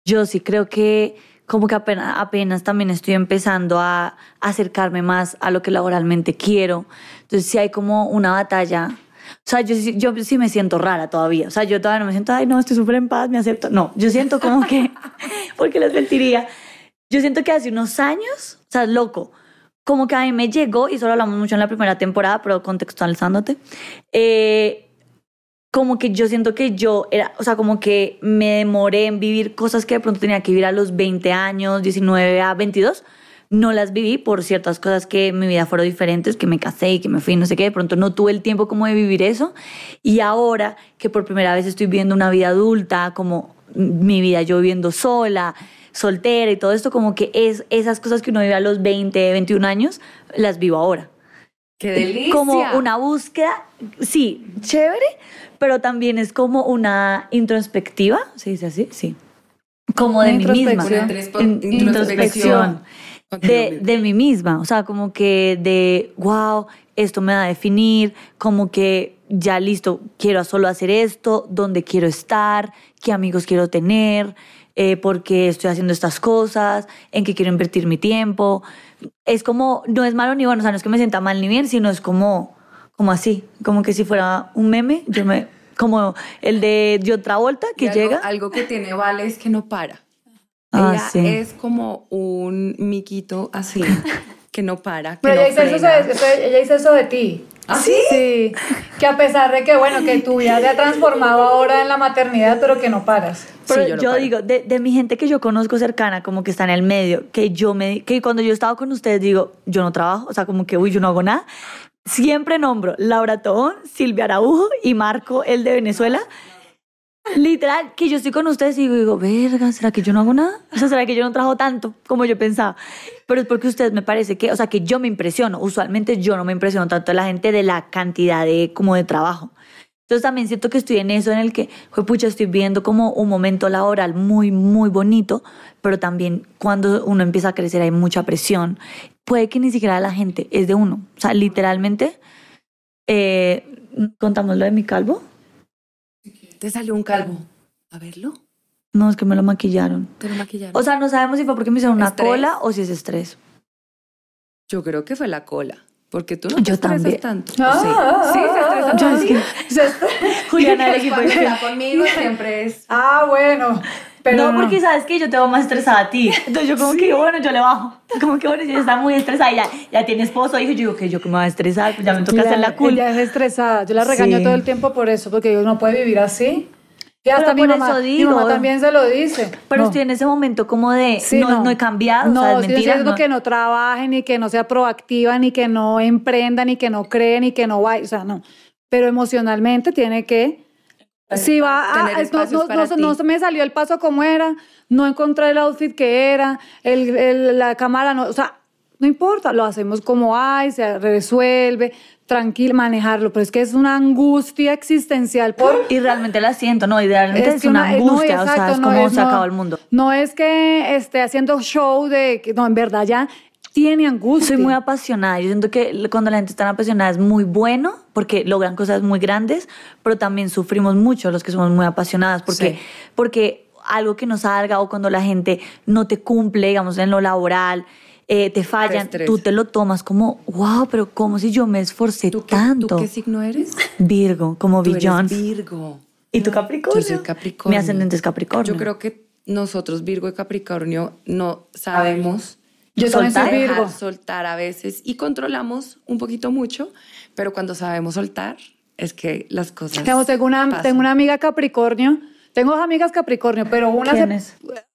Yo sí creo que como que apenas, apenas también estoy empezando a acercarme más a lo que laboralmente quiero. Entonces sí hay como una batalla. O sea, yo, yo sí me siento rara todavía. O sea, yo todavía no me siento, ay, no, estoy súper en paz, me acepto. No, yo siento como que, *laughs* porque les mentiría. Yo siento que hace unos años, o sea, loco, como que a mí me llegó, y solo hablamos mucho en la primera temporada, pero contextualizándote, eh, como que yo siento que yo era, o sea, como que me demoré en vivir cosas que de pronto tenía que vivir a los 20 años, 19 a 22. No las viví por ciertas cosas que mi vida fueron diferentes, que me casé y que me fui, no sé qué, de pronto no tuve el tiempo como de vivir eso. Y ahora que por primera vez estoy viviendo una vida adulta, como mi vida yo viviendo sola, soltera y todo esto, como que es esas cosas que uno vive a los 20, 21 años, las vivo ahora. ¡Qué delicia! Como una búsqueda, sí, chévere, pero también es como una introspectiva, ¿se dice así? Sí. Como de mí misma. introspección. De, mí misma, o sea, como que de, wow, esto me va a definir, como que ya listo, quiero solo hacer esto, dónde quiero estar, qué amigos quiero tener, eh, por qué estoy haciendo estas cosas, en qué quiero invertir mi tiempo es como, no es malo ni bueno, o sea, no es que me sienta mal ni bien, sino es como, como así, como que si fuera un meme, yo me, como el de otra vuelta que llega. Algo que tiene Vale es que no para. Ah, es como un miquito así. *laughs* que no para. Pero ella, hizo eso de, ella, hizo eso de, ti. ¿Ah, sí? Que a pesar de que, bueno, que tu vida te ha transformado ahora en la maternidad, pero que no paras. Pero yo, digo, de, mi gente que yo conozco cercana, como que está en el medio, que yo me, que cuando yo he estado con ustedes digo, yo no trabajo, o sea, como que, uy, yo no hago nada. Siempre nombro Laura Tobón, Silvia Araujo y Marco, el de Venezuela, Literal, que yo estoy con ustedes y digo, verga, ¿será que yo no hago nada? O ¿será que yo no trabajo tanto como yo pensaba? Pero es porque ustedes me parece que, o sea, que yo me impresiono. Usualmente yo no me impresiono tanto a la gente de la cantidad de, como de trabajo. Entonces también siento que estoy en eso en el que, pucha, estoy viendo como un momento laboral muy, muy bonito, pero también cuando uno empieza a crecer hay mucha presión. Puede que ni siquiera la gente es de uno. O sea, literalmente, eh, contamos lo de mi calvo te salió un calvo. A verlo. No, es que me lo maquillaron. Te lo maquillaron. O sea, no sabemos si fue porque me hicieron una cola o si es estrés. Yo creo que fue la cola. Porque tú no te estresas tanto. Ah, sí, ah, ah, sí, se estresa tanto. *laughs* es Juliana, el equipo. está *laughs* conmigo siempre es. Ah, bueno no, porque sabes que yo te veo más estresada a ti. *laughs* Entonces yo como que, bueno, yo le bajo. Como que, bueno, ella está muy estresada Ella ya, tiene esposo, hijo, yo digo que yo que me voy a estresar, pues ya me toca hacer la culpa. Ella es estresada, yo la regaño todo el tiempo por eso, porque yo no puede vivir así. ya hasta mi mamá, también se lo dice. Pero usted en ese momento como de, no, no. he cambiado, no, o sea, es mentira. que no trabaje, ni que no sea proactiva, ni que no emprenda, ni que no cree, ni que no vaya, o sea, no. Pero emocionalmente tiene que Sí, va, ah, no, no, me salió el paso como era, no encontré el outfit que era, el, la cámara, no, o sea, no importa, lo hacemos como hay, se resuelve, tranquilo, manejarlo, pero es que es una angustia existencial. Por... Y realmente la siento, ¿no? Idealmente es, una, eh, angustia, o sea, es como no, se el mundo. No es que esté haciendo show de, no, en verdad ya tiene angustia. Soy muy apasionada. Yo siento que cuando la gente está apasionada es muy bueno porque logran cosas muy grandes, pero también sufrimos mucho los que somos muy apasionadas porque, porque algo que nos salga o cuando la gente no te cumple, digamos, en lo laboral. Eh, te fallan, tú te lo tomas como, wow, pero como si yo me esforcé tanto. ¿Tú qué signo eres? Virgo, como billón Virgo. ¿Y tú Capricornio? Yo soy Capricornio. Mi ascendente es Capricornio. Yo creo que nosotros, Virgo y Capricornio, no sabemos yo soltar, soltar a veces y controlamos un poquito mucho, pero cuando sabemos soltar es que las cosas. Tengo, una, amiga Capricornio, tengo dos amigas Capricornio, pero una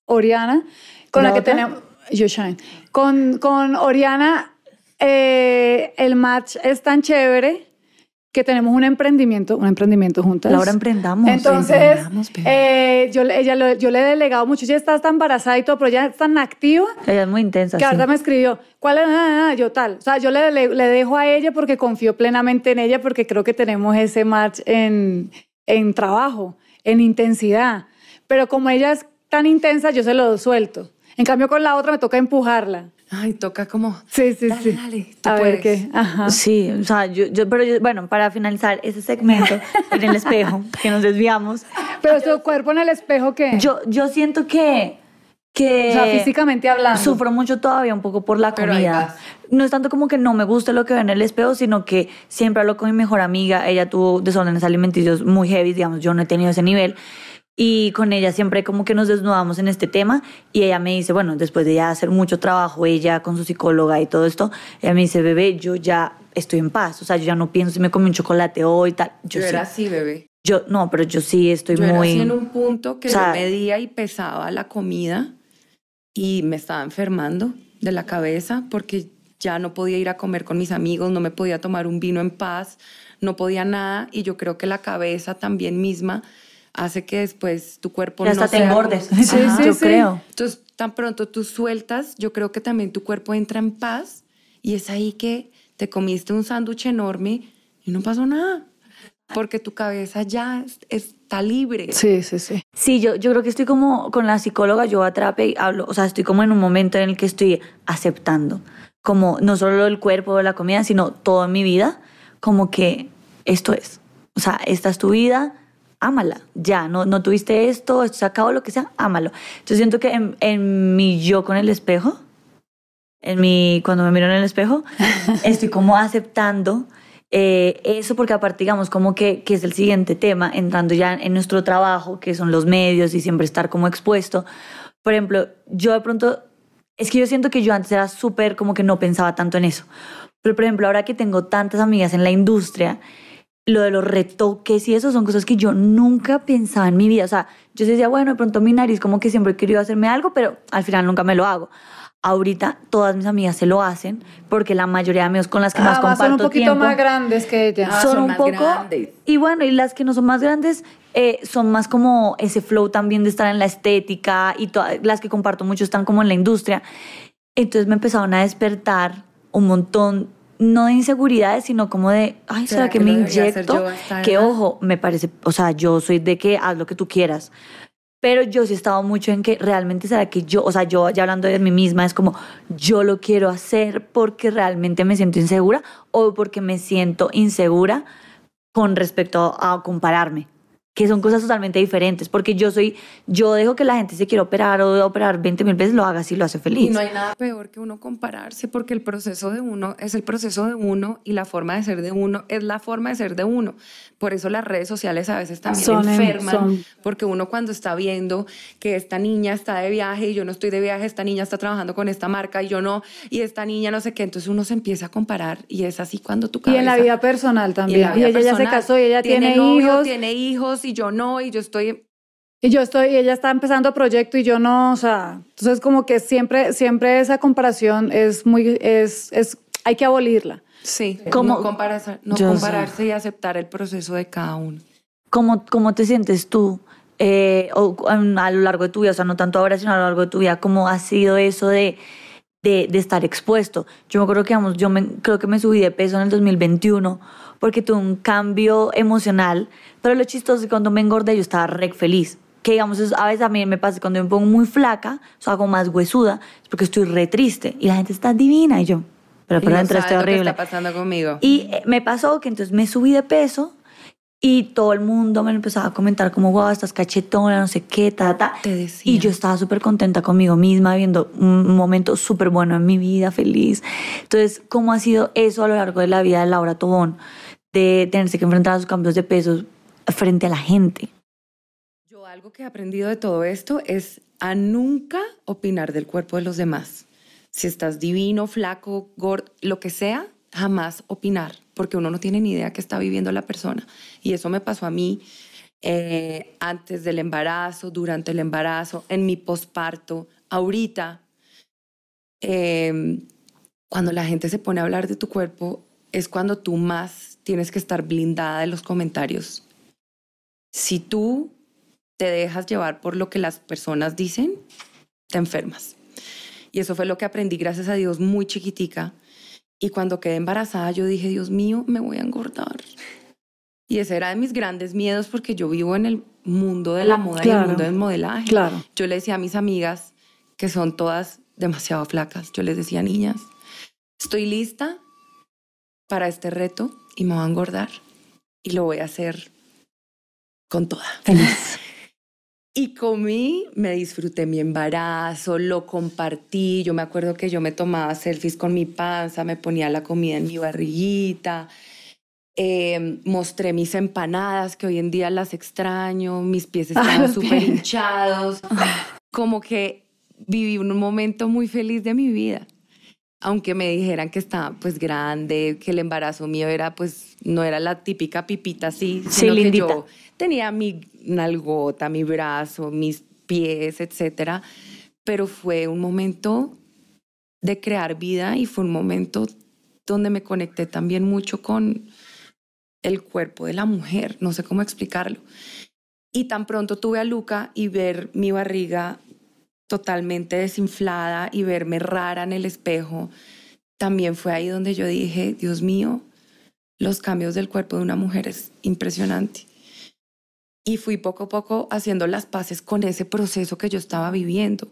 Oriana, con la, que tenemos. You shine. Con, Oriana, eh, el match es tan chévere que tenemos un emprendimiento, un emprendimiento juntas. Laura, emprendamos. Entonces, eh, yo, ella, yo le he delegado mucho, Ella está tan embarazada y todo, pero ya es tan activa. Ella es muy intensa. Que sí. me escribió, ¿cuál es? Ah, ah, ah", yo tal. O sea, yo le, le, le, dejo a ella porque confío plenamente en ella, porque creo que tenemos ese match en, en trabajo, en intensidad. Pero como ella es tan intensa, yo se lo suelto. En cambio, con la otra me toca empujarla. Ay, toca como. Sí, sí, sí. Dale, a ver qué. Ajá. Sí, o sea, yo, pero bueno, para finalizar ese segmento en el espejo, *laughs* que nos desviamos. Pero su cuerpo en el espejo, ¿qué? Yo, yo siento que. que o sea, físicamente hablando. Sufro mucho todavía un poco por la comida. No es tanto como que no me guste lo que veo en el espejo, sino que siempre hablo con mi mejor amiga. Ella tuvo desórdenes alimenticios muy heavy, digamos, yo no he tenido ese nivel. Y con ella siempre como que nos desnudamos en este tema y ella me dice, bueno, después de ya hacer mucho trabajo, ella con su psicóloga y todo esto, ella me dice, bebé, yo ya estoy en paz, o sea, yo ya no pienso si me comí un chocolate hoy, tal. Yo, sí. era así, bebé. Yo, no, pero yo sí estoy muy... Era así en un punto que yo medía y pesaba la comida y me estaba enfermando de la cabeza porque ya no podía ir a comer con mis amigos, no me podía tomar un vino en paz, no podía nada y yo creo que la cabeza también misma hace que después tu cuerpo hasta no te sea... Sí, sí, yo creo. Entonces, tan pronto tú sueltas, yo creo que también tu cuerpo entra en paz y es ahí que te comiste un sándwich enorme y no pasó nada. Porque tu cabeza ya está libre. Sí, sí, sí. Sí, yo, yo creo que estoy como con la psicóloga, yo atrape y hablo, o sea, estoy como en un momento en el que estoy aceptando, como no solo el cuerpo, la comida, sino toda mi vida, como que esto es. O sea, esta es tu vida, ámala, ya, no, no tuviste esto, esto se acabó, lo que sea, ámalo. Yo siento que en, mi yo con el espejo, en mi, cuando me miro en el espejo, *laughs* estoy como aceptando eh, eso porque aparte, digamos, como que, que es el siguiente tema, entrando ya en nuestro trabajo, que son los medios y siempre estar como expuesto. Por ejemplo, yo de pronto, es que yo siento que yo antes era súper como que no pensaba tanto en eso. Pero por ejemplo, ahora que tengo tantas amigas en la industria, lo de los retoques y eso son cosas que yo nunca pensaba en mi vida. O sea, yo decía, bueno, de pronto mi nariz como que siempre he querido hacerme algo, pero al final nunca me lo hago. Ahorita todas mis amigas se lo hacen porque la mayoría de amigos con las que ah, más comparto son un poquito más grandes que ella. Ah, son, un poco y bueno y las que no son más grandes eh, son más como ese flow también de estar en la estética y todas las que comparto mucho están como en la industria. Entonces me empezaron a despertar un montón no de inseguridades, sino como de, ay, ¿será, que, que me inyecto? Que ojo, me parece, o sea, yo soy de que haz lo que tú quieras. Pero yo sí he estado mucho en que realmente será que yo, o sea, yo ya hablando de mí misma, es como yo lo quiero hacer porque realmente me siento insegura o porque me siento insegura con respecto a compararme que son cosas totalmente diferentes, porque yo soy, yo dejo que la gente se quiera operar o de operar 20 mil veces, lo haga si lo hace feliz. Y no hay nada peor que uno compararse, porque el proceso de uno es el proceso de uno y la forma de ser de uno es la forma de ser de uno por eso las redes sociales a veces también son, enferman, porque uno cuando está viendo que esta niña está de viaje y yo no estoy de viaje, esta niña está trabajando con esta marca y yo no, y esta niña no sé qué, entonces uno se empieza a comparar y es así cuando tú cabeza... Y en la vida personal también, ella ya se casó y ella tiene, hijos. Tiene hijos y yo no, y yo estoy... Y yo estoy, y ella está empezando proyecto y yo no, o sea, entonces como que siempre, siempre esa comparación es muy, es, es hay que abolirla. Sí, como, eh, no, compararse, no compararse y aceptar el proceso de cada uno. ¿Cómo, cómo te sientes tú eh, a lo largo de tu vida? O sea, no tanto ahora, sino a lo largo de tu vida. ¿Cómo ha sido eso de, de, estar expuesto? Yo me acuerdo que, vamos, yo me, creo que me subí de peso en el 2021 porque tuve un cambio emocional, pero lo chistoso es que cuando me engordé yo estaba re feliz que digamos, a veces a mí me pasa cuando me pongo muy flaca, o sea, más huesuda, es porque estoy re triste y la gente está divina y yo, pero por dentro no este horrible. Qué está pasando conmigo. Y eh, me pasó que entonces me subí de peso y todo el mundo me empezaba a comentar como, guau, estás cachetona, no sé qué, ta, ta. Y yo estaba súper contenta conmigo misma, viendo un momento súper bueno en mi vida, feliz. Entonces, ¿cómo ha sido eso a lo largo de la vida de Laura Tobón? De tenerse que enfrentar a sus cambios de peso frente a la gente. Yo algo que he aprendido de todo esto es a nunca opinar del cuerpo de los demás si estás divino, flaco, gordo, lo que sea, jamás opinar, porque uno no tiene ni idea qué está viviendo la persona. Y eso me pasó a mí eh, antes del embarazo, durante el embarazo, en mi posparto, ahorita. Em, cuando la gente se pone a hablar de tu cuerpo, es cuando tú más tienes que estar blindada de los comentarios. Si tú te dejas llevar por lo que las personas dicen, te enfermas. Y eso fue lo que aprendí, gracias a Dios, muy chiquitica. Y cuando quedé embarazada, yo dije, Dios mío, me voy a engordar. Y ese era de mis grandes miedos porque yo vivo en el mundo de la moda el mundo del modelaje. Claro. Yo le decía a mis amigas, que son todas demasiado flacas, yo les decía, niñas, estoy lista para este reto y me voy a engordar y lo voy a hacer con toda. Feliz. Y comí, me disfruté mi embarazo, lo compartí. Yo me acuerdo que yo me tomaba selfies con mi panza, me ponía la comida en mi barriguita. Eh, mostré mis empanadas, que hoy en día las extraño, mis pies *laughs* ah, estaban súper hinchados. Como que viví un momento muy feliz de mi vida. Aunque me dijeran que estaba pues grande, que el embarazo mío era pues no era la típica pipita así, sí, sino que yo tenía mi nalgota, mi brazo, mis pies, etcétera. Pero fue un momento de crear vida y fue un momento donde me conecté también mucho con el cuerpo de la mujer, no sé cómo explicarlo. Y tan pronto tuve a Luca y ver mi barriga totalmente desinflada y verme rara en el espejo, también fue ahí donde yo dije, Dios mío, los cambios del cuerpo de una mujer es impresionante y fui poco a poco haciendo las paces con ese proceso que yo estaba viviendo.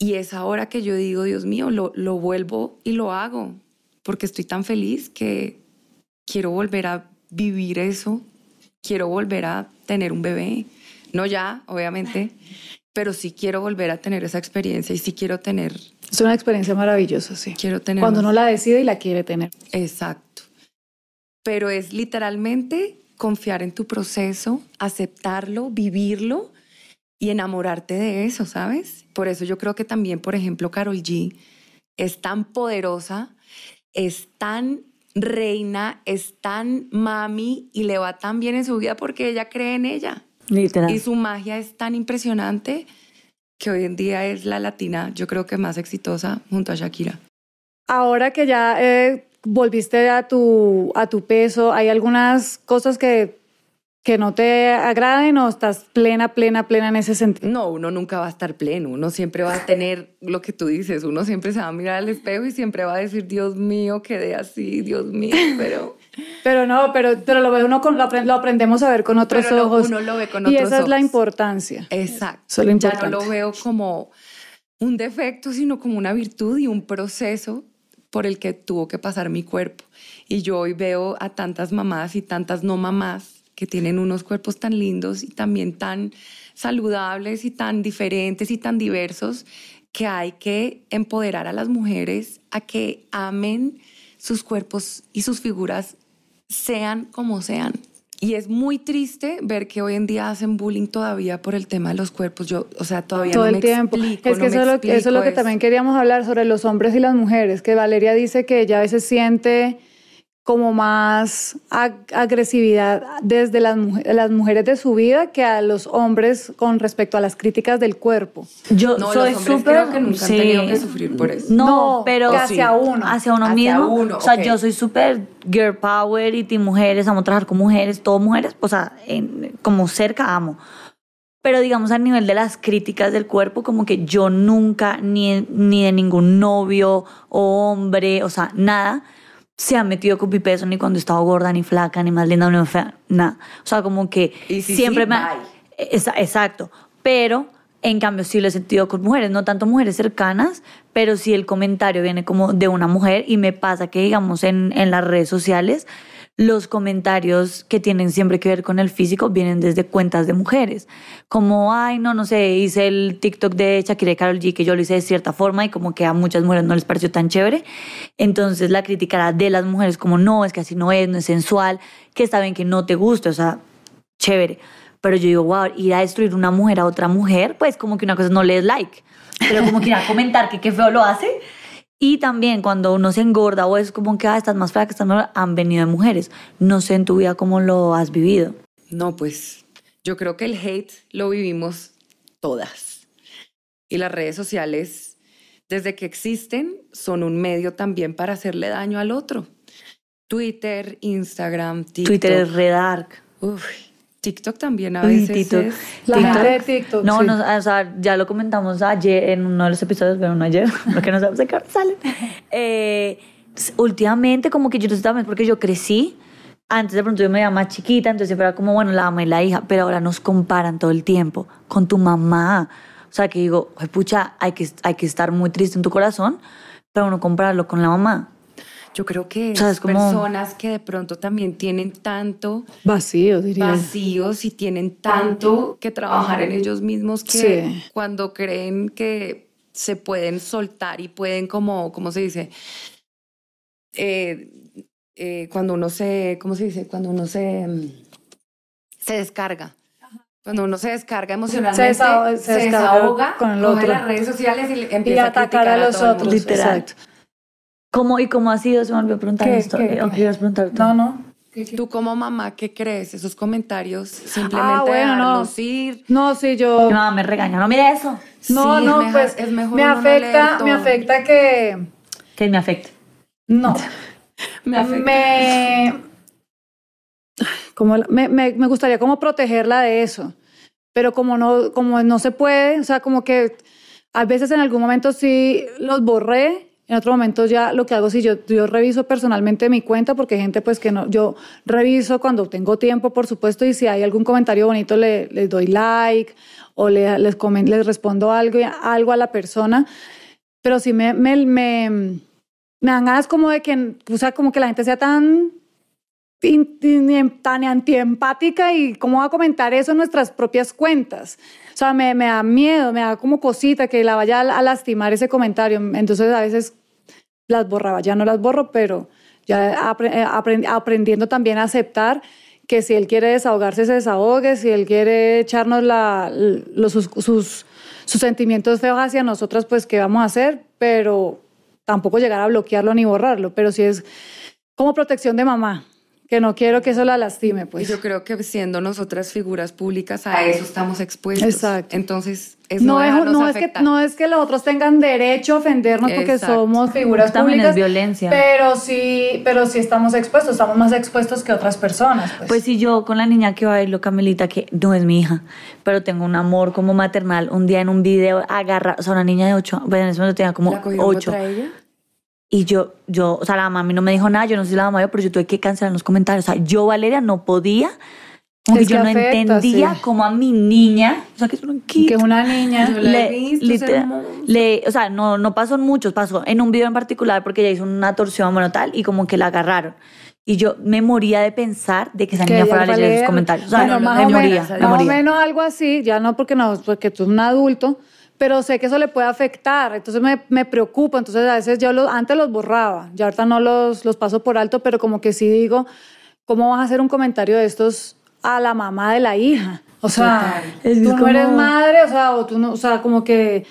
Y es ahora que yo digo, Dios mío, lo, lo vuelvo y lo hago, porque estoy tan feliz que quiero volver a vivir eso, quiero volver a tener un bebé, no ya, obviamente, pero sí quiero volver a tener esa experiencia y sí quiero tener... Es una experiencia maravillosa, sí. Quiero tener... Cuando uno la decide y la quiere tener. Exacto. Pero es literalmente confiar en tu proceso, aceptarlo, vivirlo y enamorarte de eso, ¿sabes? Por eso yo creo que también, por ejemplo, Carol G es tan poderosa, es tan reina, es tan mami y le va tan bien en su vida porque ella cree en ella. Y su magia es tan impresionante que hoy en día es la latina, yo creo que más exitosa junto a Shakira. Ahora que ya eh, volviste a tu, a tu peso? ¿Hay algunas cosas que, que no te agraden o estás plena, plena, plena en ese sentido? No, uno nunca va a estar pleno, uno siempre va a tener lo que tú dices, uno siempre se va a mirar al espejo y siempre va a decir, Dios mío, quedé así, Dios mío, pero... *laughs* Pero no, pero, pero lo, uno lo, aprendemos a ver con otros ojos. Uno lo ve con otros y esa es la importancia. Exacto. ya no lo veo como un defecto, sino como una virtud y un proceso por el que tuvo que pasar mi cuerpo. Y yo hoy veo a tantas mamás y tantas no mamás que tienen unos cuerpos tan lindos y también tan saludables y tan diferentes y tan diversos que hay que empoderar a las mujeres a que amen sus cuerpos y sus figuras sean como sean. Y es muy triste ver que hoy en día hacen bullying todavía por el tema de los cuerpos. Yo, o sea, todavía Todo no el tiempo. Explico, es que eso, lo, es lo que también queríamos hablar sobre los hombres y las mujeres, que Valeria dice que ella a veces siente como más agresividad desde las, las, mujeres de su vida que a los hombres con respecto a las críticas del cuerpo. Yo no, soy súper... que nunca sí. que sufrir por eso. No, pero... Hacia uno. Hacia uno mismo. o sea, yo soy súper girl power y ti mujeres, amo trabajar con mujeres, todo mujeres, o sea, como cerca amo. Pero digamos a nivel de las críticas del cuerpo, como que yo nunca, ni, ni de ningún novio o hombre, o sea, nada se ha metido con mi peso ni cuando estaba gorda, ni flaca, ni más linda, ni más fea, nada. O sea, como que siempre exacto. Pero, en cambio, sí lo he sentido con mujeres, no tanto mujeres cercanas, pero si el comentario viene como de una mujer y me pasa que, digamos, en, en las redes sociales los comentarios que tienen siempre que ver con el físico vienen desde cuentas de mujeres. Como, ay, no, no sé, hice el TikTok de Shakira y Karol G, que yo lo hice de cierta forma y como que a muchas mujeres no les pareció tan chévere. Entonces la era de las mujeres como, no, es que así no es, no es sensual, que está bien que no te gusta, o sea, chévere. Pero yo digo, wow, ir a destruir una mujer a otra mujer, pues como que una cosa no les like. Pero como que ir a comentar que qué feo lo hace, y también cuando uno se engorda o es como que ah, estás más que estás más... han venido de mujeres. No sé en tu vida cómo lo has vivido. No, pues yo creo que el hate lo vivimos todas. Y las redes sociales, desde que existen, son un medio también para hacerle daño al otro. Twitter, Instagram, TikTok. Twitter es Redark. dark. Uf, TikTok también a veces. La de TikTok. No, o sea, ya lo comentamos ayer en uno de los episodios, pero no ayer, porque *laughs* no sabemos de qué salen. *laughs* Eh, últimamente, como que yo no también, porque yo crecí. Antes de pronto yo me veía más chiquita, entonces siempre era como, bueno, la mamá y la hija, pero ahora nos comparan todo el tiempo con tu mamá. O sea, que digo, pucha, hay que, hay que estar muy triste en tu corazón, pero no compararlo con la mamá yo creo que son personas que de pronto también tienen tanto vacío, diría. vacíos y tienen tanto que trabajar en ellos mismos que cuando creen que se pueden soltar y pueden como, ¿cómo se dice? Eh, eh, cuando uno se, ¿cómo se dice? Cuando uno se, mm, se descarga. Cuando uno se descarga emocionalmente, se, desahoga, con las redes sociales y empieza a atacar a, los otros. Exacto. ¿Cómo y cómo ha sido? Se me olvidó preguntar esto. ¿Qué, eh, qué? quieres preguntar tú? No, no. Tú como mamá, ¿qué crees? Esos comentarios ah, simplemente ah, bueno, no. ir. No, sí, yo. No, mamá me regaña, no mira eso. No, no, pues es mejor me afecta, me afecta que que me afecte. No. *laughs* me afecta. Me... Como me, gustaría como protegerla de eso, pero como no como no se puede, o sea, como que a veces en algún momento sí los borré en otro momento ya lo que hago, si yo, yo reviso personalmente mi cuenta, porque hay gente pues que no, yo reviso cuando tengo tiempo, por supuesto, y si hay algún comentario bonito le, les doy like o le, les, comen, les respondo algo, algo a la persona, pero si me, me, me, me dan ganas como de que, o como que la gente sea tan tan antiempática y cómo va a comentar eso en nuestras propias cuentas. O sea, me, me da miedo, me da como cosita que la vaya a lastimar ese comentario. Entonces a veces las borraba, ya no las borro, pero ya eh, aprendiendo también a aceptar que si él quiere desahogarse, se desahogue, si él quiere echarnos la, los, sus, sus, sus sentimientos feos hacia nosotras, pues qué vamos a hacer, pero tampoco llegar a bloquearlo ni borrarlo, pero sí es como protección de mamá, que no quiero que eso la lastime, pues. Y yo creo que siendo nosotras figuras públicas a eso estamos expuestos. Exacto. Entonces, no es, que no es que los otros tengan derecho a ofendernos porque somos figuras públicas. También es violencia. Pero sí, pero sí estamos expuestos, estamos más expuestos que otras personas. Pues, pues si yo con la niña que bailo Camelita, que no es mi hija, pero tengo un amor como maternal, un día en un video agarra, son una niña de ocho, bueno, en ese momento tenía como 8. Ella? Y yo, yo, o sea, la mamá no me dijo nada, yo no soy la mamá, dijo, pero yo tuve que cancelar los comentarios. O sea, yo, Valeria, no podía, porque yo no entendía como cómo a mi niña, o sea, que es Que una niña, le, o sea, no, no pasó en muchos, pasó en un video en particular porque ella hizo una torsión, bueno, tal, y como que la agarraron. Y yo me moría de pensar de que esa niña fuera a leer comentarios. O sea, me moría, menos, menos algo así, ya no porque, no, porque tú eres un adulto, pero sé que eso le puede afectar, entonces me, me entonces a veces yo los, antes los borraba, ya ahorita no los, los paso por alto, pero como que sí digo, ¿cómo vas a hacer un comentario de estos a la mamá de la hija? O sea, tú como... eres madre, o sea, o tú no, o sea, como que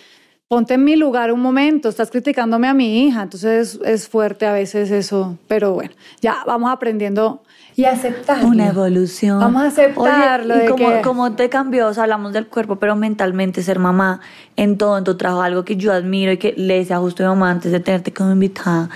ponte en mi lugar un momento, estás criticándome a mi hija, entonces es fuerte a veces eso, pero bueno, ya vamos aprendiendo y Una evolución. Vamos a aceptarlo. y como, como, te cambió, o sea, hablamos del cuerpo, pero mentalmente ser mamá en todo, en tu trabajo, algo que yo admiro y que le decía justo a mi mamá antes de tenerte como invitada.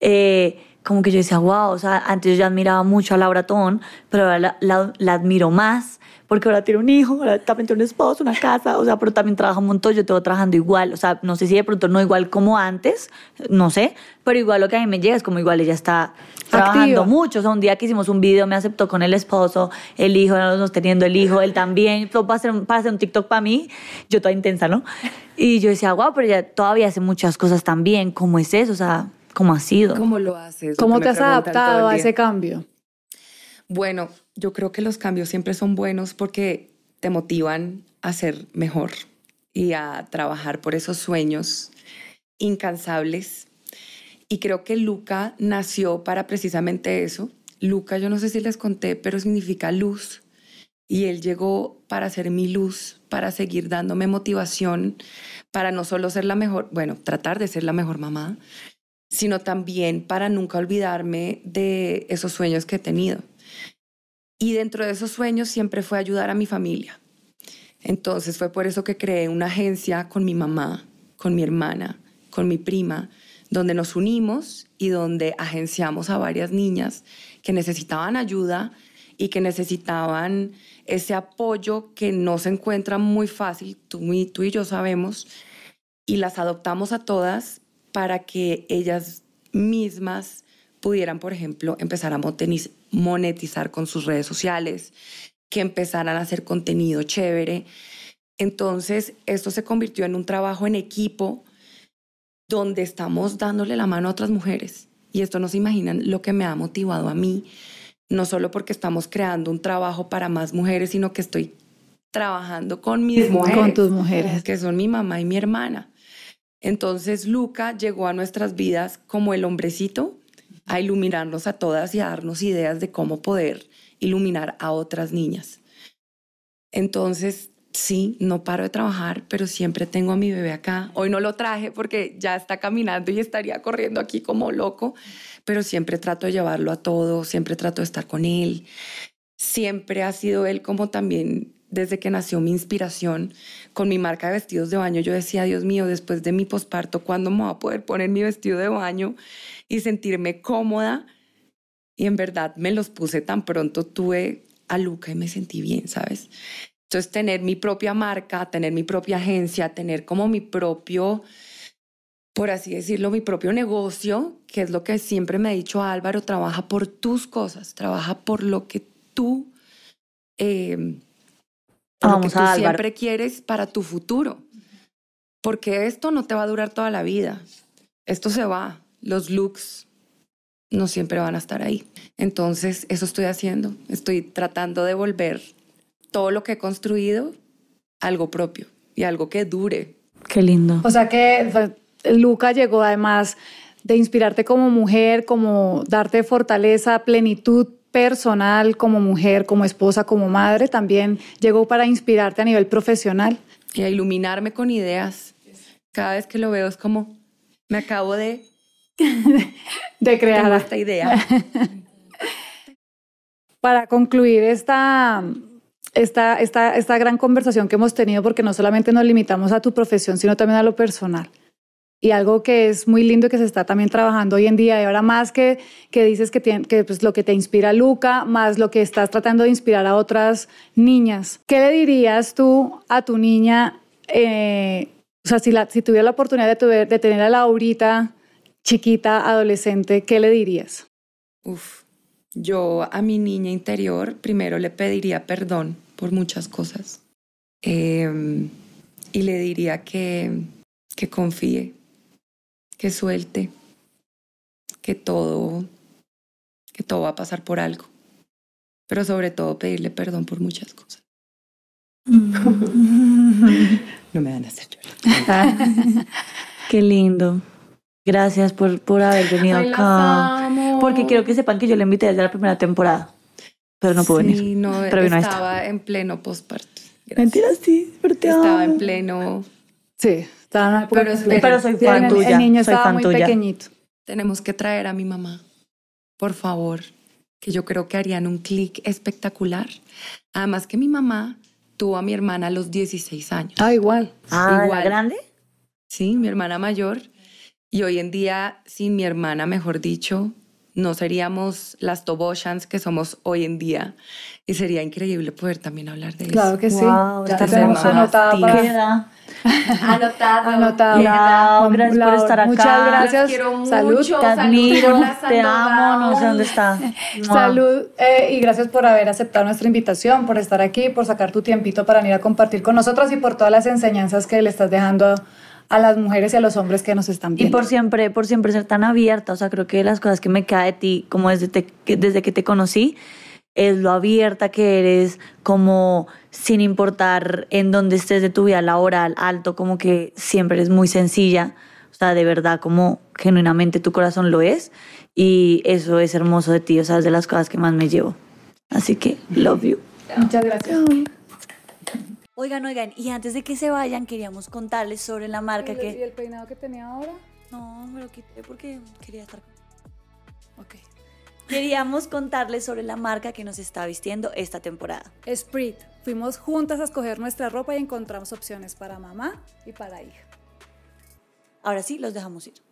Eh, como que yo decía, wow, o sea, antes yo ya admiraba mucho a Laura Tón, pero ahora la, admiro más, porque ahora tiene un hijo, ahora también tiene un esposo, una casa, o sea, pero también trabaja un montón, yo tengo trabajando igual, o sea, no sé si de pronto no igual como antes, no sé, pero igual lo que a mí me llega es como igual ella está trabajando mucho. O sea, un día que hicimos un video, me aceptó con el esposo, el hijo, nos teniendo el hijo, él también. para hacer, hacer un TikTok para mí, yo toda intensa, ¿no? Y yo decía, guau, pero ya todavía hace muchas cosas también. ¿Cómo es eso? O sea, ¿cómo ha sido? ¿Cómo lo haces? ¿Cómo te has adaptado a ese cambio? Bueno, yo creo que los cambios siempre son buenos porque te motivan a ser mejor y a trabajar por esos sueños incansables y creo que Luca nació para precisamente eso. Luca, yo no sé si les conté, pero significa luz. Y él llegó para ser mi luz, para seguir dándome motivación, para no solo ser la mejor, bueno, tratar de ser la mejor mamá, sino también para nunca olvidarme de esos sueños que he tenido. Y dentro de esos sueños siempre fue ayudar a mi familia. Entonces fue por eso que creé una agencia con mi mamá, con mi hermana, con mi prima, donde nos unimos y donde agenciamos a varias niñas que necesitaban ayuda y que necesitaban ese apoyo que no se encuentra muy fácil, tú y, yo sabemos, y las adoptamos a todas para que ellas mismas pudieran, por ejemplo, empezar a monetizar con sus redes sociales, que empezaran a hacer contenido chévere. Entonces, esto se convirtió en un trabajo en equipo donde estamos dándole la mano a otras mujeres. Y esto no se imaginan lo que me ha motivado a mí, no solo porque estamos creando un trabajo para más mujeres, sino que estoy trabajando con mis mujeres. Con tus mujeres. Que son mi mamá y mi hermana. Entonces Luca llegó a nuestras vidas como el hombrecito a iluminarnos a todas y a darnos ideas de cómo poder iluminar a otras niñas. Entonces Sí, no paro de trabajar, pero siempre tengo a mi bebé acá. Hoy no lo traje porque ya está caminando y estaría corriendo aquí como loco, pero siempre trato de llevarlo a todo, siempre trato de estar con él. Siempre ha sido él como también desde que nació mi inspiración con mi marca de vestidos de baño. Yo decía, Dios mío, después de mi posparto, ¿cuándo me voy a poder poner mi vestido de baño y sentirme cómoda? Y en verdad me los puse tan pronto, tuve a Luca y me sentí bien, ¿sabes? Entonces, tener mi propia marca, tener mi propia agencia, tener como mi propio, por así decirlo, mi propio negocio, que es lo que siempre me ha dicho Álvaro, trabaja por tus cosas, trabaja por lo que tú, em, siempre quieres para tu futuro. Porque esto no te va a durar toda la vida. Esto se va. Los looks no siempre van a estar ahí. Entonces, eso estoy haciendo. Estoy tratando de volver todo lo que he construido algo propio y algo que dure. Qué lindo. O sea que Luca llegó además de inspirarte como mujer, como darte fortaleza, plenitud personal como mujer, como esposa, como madre, también llegó para inspirarte a nivel profesional. Y a iluminarme con ideas. Cada vez que lo veo es como, me acabo de... *laughs* de crear esta idea. *laughs* para concluir esta esta, gran conversación que hemos tenido, porque no solamente nos limitamos a tu profesión, sino también a lo personal. Y algo que es muy lindo y que se está también trabajando hoy en día, y ahora más que, dices que, es pues, lo que te inspira Luca, más lo que estás tratando de inspirar a otras niñas. ¿Qué le dirías tú a tu niña? Eh, o sea, si, la, si tuviera la oportunidad de, de tener a Laurita chiquita, adolescente, ¿qué le dirías? Uf, yo a mi niña interior primero le pediría perdón por muchas cosas. Em, y le diría que, que confíe, que suelte, que todo, que todo va a pasar por algo. Pero sobre todo pedirle perdón por muchas cosas. Mm. *laughs* no me van a hacer llorar. *laughs* Qué lindo. Gracias por, haber venido acá. Porque quiero que sepan que yo le invité desde la primera temporada pero no pude sí, venir. No, *laughs* pero estaba en pleno postparto. Mentira, sí, pero Estaba en pleno. Sí, estaba en una pero, es pero soy fan tuya. niño soy estaba muy pequeñito. Tenemos que traer a mi mamá, por favor, que yo creo que harían un clic espectacular. Además que mi mamá tuvo a mi hermana a los 16 años. Ah, igual. Ah, igual. grande? Sí, mi hermana mayor. Y hoy en día, sin mi hermana, mejor dicho, no seríamos las toboshans que somos hoy en día. Y sería increíble poder también hablar de eso. Claro que sí. Wow, ya tenemos anotado. Para... *laughs* Anotado. Anotado. gracias por estar acá. Muchas gracias. quiero Salud. Mucho. Te admiro, te amo, no sé dónde está. *laughs* Salud eh, y gracias por haber aceptado nuestra invitación, por estar aquí, por sacar tu tiempito para venir a compartir con nosotros y por todas las enseñanzas que le estás dejando a a las mujeres y a los hombres que nos están viendo. Y por siempre, por siempre ser tan abierta, o sea, creo que las cosas que me cae de ti, como desde, desde que te conocí, es lo abierta que eres, como sin importar en dónde estés de tu vida la al alto, como que siempre eres muy sencilla, o sea, de verdad, como genuinamente tu corazón lo es, y eso es hermoso de ti, o sea, es de las cosas que más me llevo. Así que, love you. Muchas gracias. Oigan, oigan, y antes de que se vayan, queríamos contarles sobre la marca que. ¿Y el peinado que tenía ahora? No, me lo quité porque quería estar. Ok. Queríamos contarles sobre la marca que nos está vistiendo esta temporada. Sprit. Fuimos juntas a escoger nuestra ropa y encontramos opciones para mamá y para hija. Ahora sí, los dejamos ir.